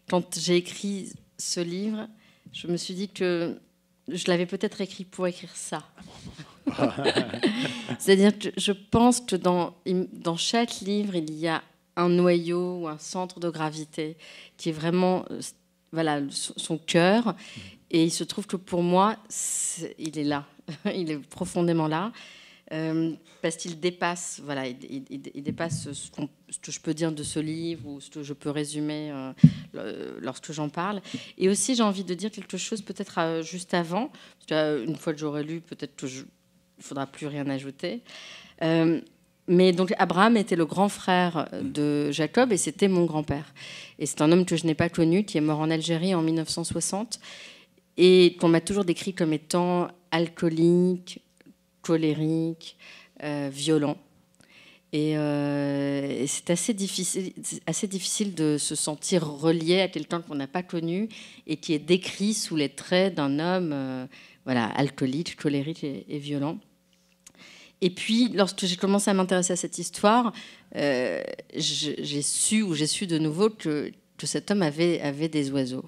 quand j'ai écrit ce livre, je me suis dit que je l'avais peut-être écrit pour écrire ça. *laughs* C'est-à-dire que je pense que dans, dans chaque livre, il y a un noyau ou un centre de gravité qui est vraiment euh, voilà, son cœur mmh. Et il se trouve que pour moi, il est là, *laughs* il est profondément là, euh, parce qu'il dépasse, voilà, il, dépasse ce, que je peux dire de ce livre ou ce que je peux résumer euh, lorsque j'en parle. Et aussi, j'ai envie de dire quelque chose peut-être euh, juste avant, parce une fois que j'aurai lu, peut-être qu'il ne faudra plus rien ajouter. mais donc Abraham était le grand frère de Jacob et c'était mon grand-père. Et c'est un homme que je n'ai pas connu, qui est mort en Algérie en 1960 et qu'on m'a toujours décrit comme étant alcoolique, colérique, euh, violent. Euh, et, c'est assez difficile, assez difficile de se sentir relié à quelqu'un qu'on n'a pas connu et qui est décrit sous les traits d'un homme euh, voilà, alcoolique, colérique et, violent. Et puis, lorsque j'ai commencé à m'intéresser à cette histoire, j'ai su, ou j'ai su de nouveau, que, cet homme avait des oiseaux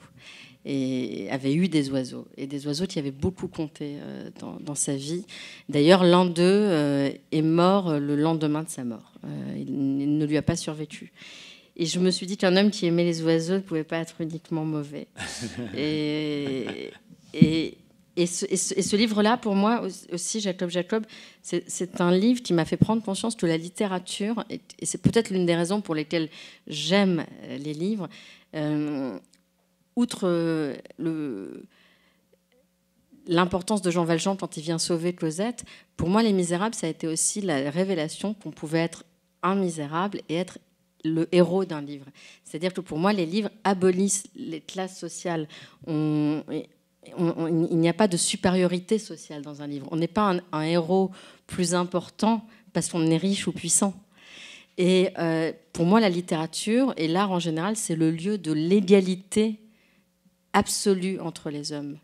et avait eu des oiseaux, et des oiseaux qui avaient beaucoup compté euh, dans, sa vie. D'ailleurs, l'un d'eux euh, est mort euh, le lendemain de sa mort. il ne lui a pas survécu. Et je me suis dit qu'un homme qui aimait les oiseaux ne pouvait pas être uniquement mauvais. *laughs* Et, et, ce, ce livre-là, pour moi aussi, Jacob Jacob, c'est un livre qui m'a fait prendre conscience que la littérature, et c'est peut-être l'une des raisons pour lesquelles j'aime les livres, outre euh, l'importance de Jean Valjean quand il vient sauver Cosette, pour moi, Les Misérables, ça a été aussi la révélation qu'on pouvait être un misérable et être le héros d'un livre. C'est-à-dire que pour moi, les livres abolissent les classes sociales. On, il n'y a pas de supériorité sociale dans un livre. On n'est pas un, héros plus important parce qu'on est riche ou puissant. Et euh, pour moi, la littérature et l'art en général, c'est le lieu de l'égalité absolue entre les hommes.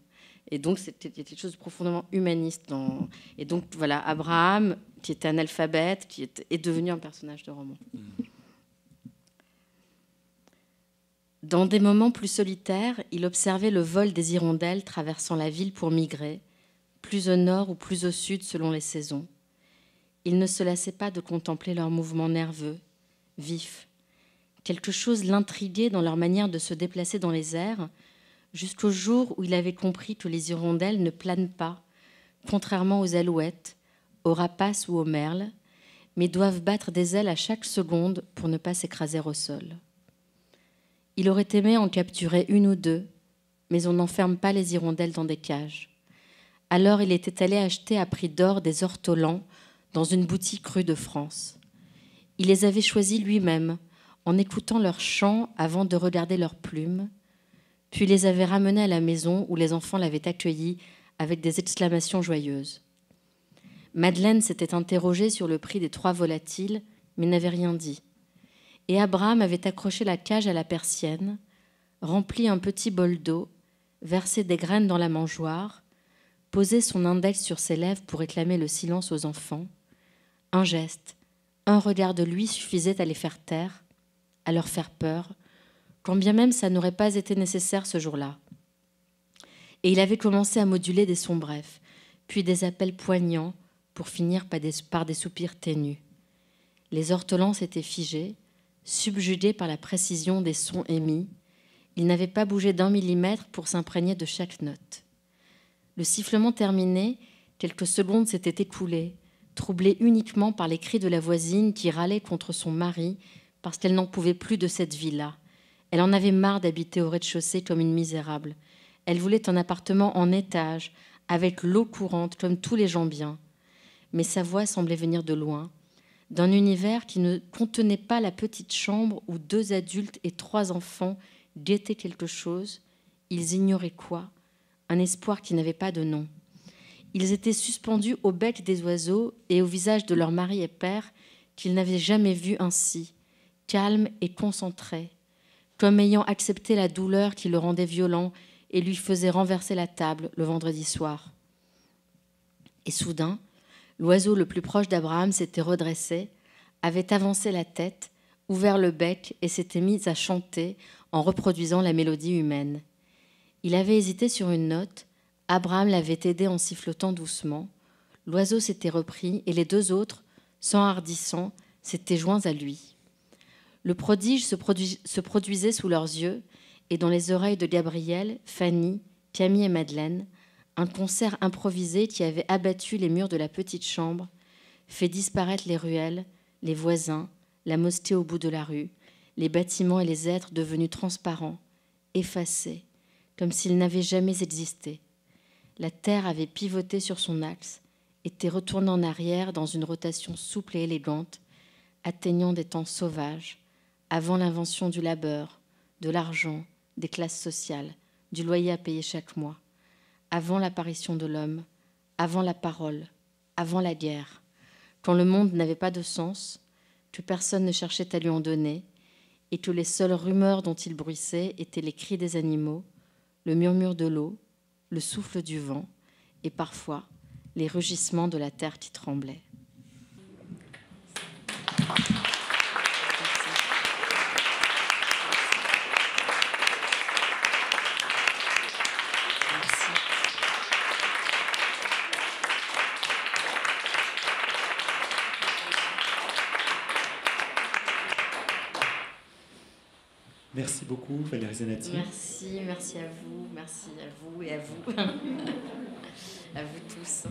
Et donc, c'était quelque chose de profondément humaniste. Dans... Et donc, voilà, Abraham, qui était analphabète, qui est devenu un personnage de roman. Dans des moments plus solitaires, il observait le vol des hirondelles traversant la ville pour migrer, plus au nord ou plus au sud selon les saisons. Il ne se lassait pas de contempler leurs mouvements nerveux, vifs. Quelque chose l'intriguait dans leur manière de se déplacer dans les airs, jusqu'au jour où il avait compris que les hirondelles ne planent pas, contrairement aux alouettes, aux rapaces ou aux merles, mais doivent battre des ailes à chaque seconde pour ne pas s'écraser au sol. Il aurait aimé en capturer une ou deux, mais on n'enferme pas les hirondelles dans des cages. Alors il était allé acheter à prix d'or des ortolans dans une boutique rue de France. Il les avait choisis lui-même, en écoutant leurs chants avant de regarder leurs plumes, puis les avait ramenés à la maison où les enfants l'avaient accueilli avec des exclamations joyeuses. Madeleine s'était interrogée sur le prix des trois volatiles, mais n'avait rien dit. Et Abraham avait accroché la cage à la persienne, rempli un petit bol d'eau, versé des graines dans la mangeoire, posé son index sur ses lèvres pour réclamer le silence aux enfants. Un geste, un regard de lui suffisait à les faire taire, à leur faire peur, quand bien même ça n'aurait pas été nécessaire ce jour-là. Et il avait commencé à moduler des sons brefs, puis des appels poignants, pour finir par des, soupirs ténus. Les ortolans étaient figés, subjugués par la précision des sons émis. Ils n'avaient pas bougé d'un millimètre pour s'imprégner de chaque note. Le sifflement terminé, quelques secondes s'étaient écoulées, troublées uniquement par les cris de la voisine qui râlait contre son mari parce qu'elle n'en pouvait plus de cette vie-là, elle en avait marre d'habiter au rez-de-chaussée comme une misérable. Elle voulait un appartement en étage, avec l'eau courante comme tous les gens bien. Mais sa voix semblait venir de loin, d'un univers qui ne contenait pas la petite chambre où deux adultes et trois enfants guettaient quelque chose. Ils ignoraient quoi Un espoir qui n'avait pas de nom. Ils étaient suspendus au bec des oiseaux et au visage de leur mari et père, qu'ils n'avaient jamais vu ainsi, calme et concentrés comme ayant accepté la douleur qui le rendait violent et lui faisait renverser la table le vendredi soir. Et soudain, l'oiseau le plus proche d'Abraham s'était redressé, avait avancé la tête, ouvert le bec et s'était mis à chanter en reproduisant la mélodie humaine. Il avait hésité sur une note, Abraham l'avait aidé en sifflotant doucement, l'oiseau s'était repris et les deux autres, s'enhardissant, s'étaient joints à lui le prodige se, produisait sous leurs yeux et dans les oreilles de Gabriel, Fanny, Camille et Madeleine, un concert improvisé qui avait abattu les murs de la petite chambre, fait disparaître les ruelles, les voisins, la mosquée au bout de la rue, les bâtiments et les êtres devenus transparents, effacés, comme s'ils n'avaient jamais existé. La Terre avait pivoté sur son axe, était retournée en arrière dans une rotation souple et élégante, atteignant des temps sauvages, avant l'invention du labeur, de l'argent, des classes sociales, du loyer à payer chaque mois, avant l'apparition de l'homme, avant la parole, avant la guerre, quand le monde n'avait pas de sens, que personne ne cherchait à lui en donner, et que les seules rumeurs dont il bruissait étaient les cris des animaux, le murmure de l'eau, le souffle du vent, et parfois les rugissements de la terre qui tremblait. beaucoup, Valérie Zanetti. Merci, merci à vous, merci à vous et à vous. *laughs* à vous tous.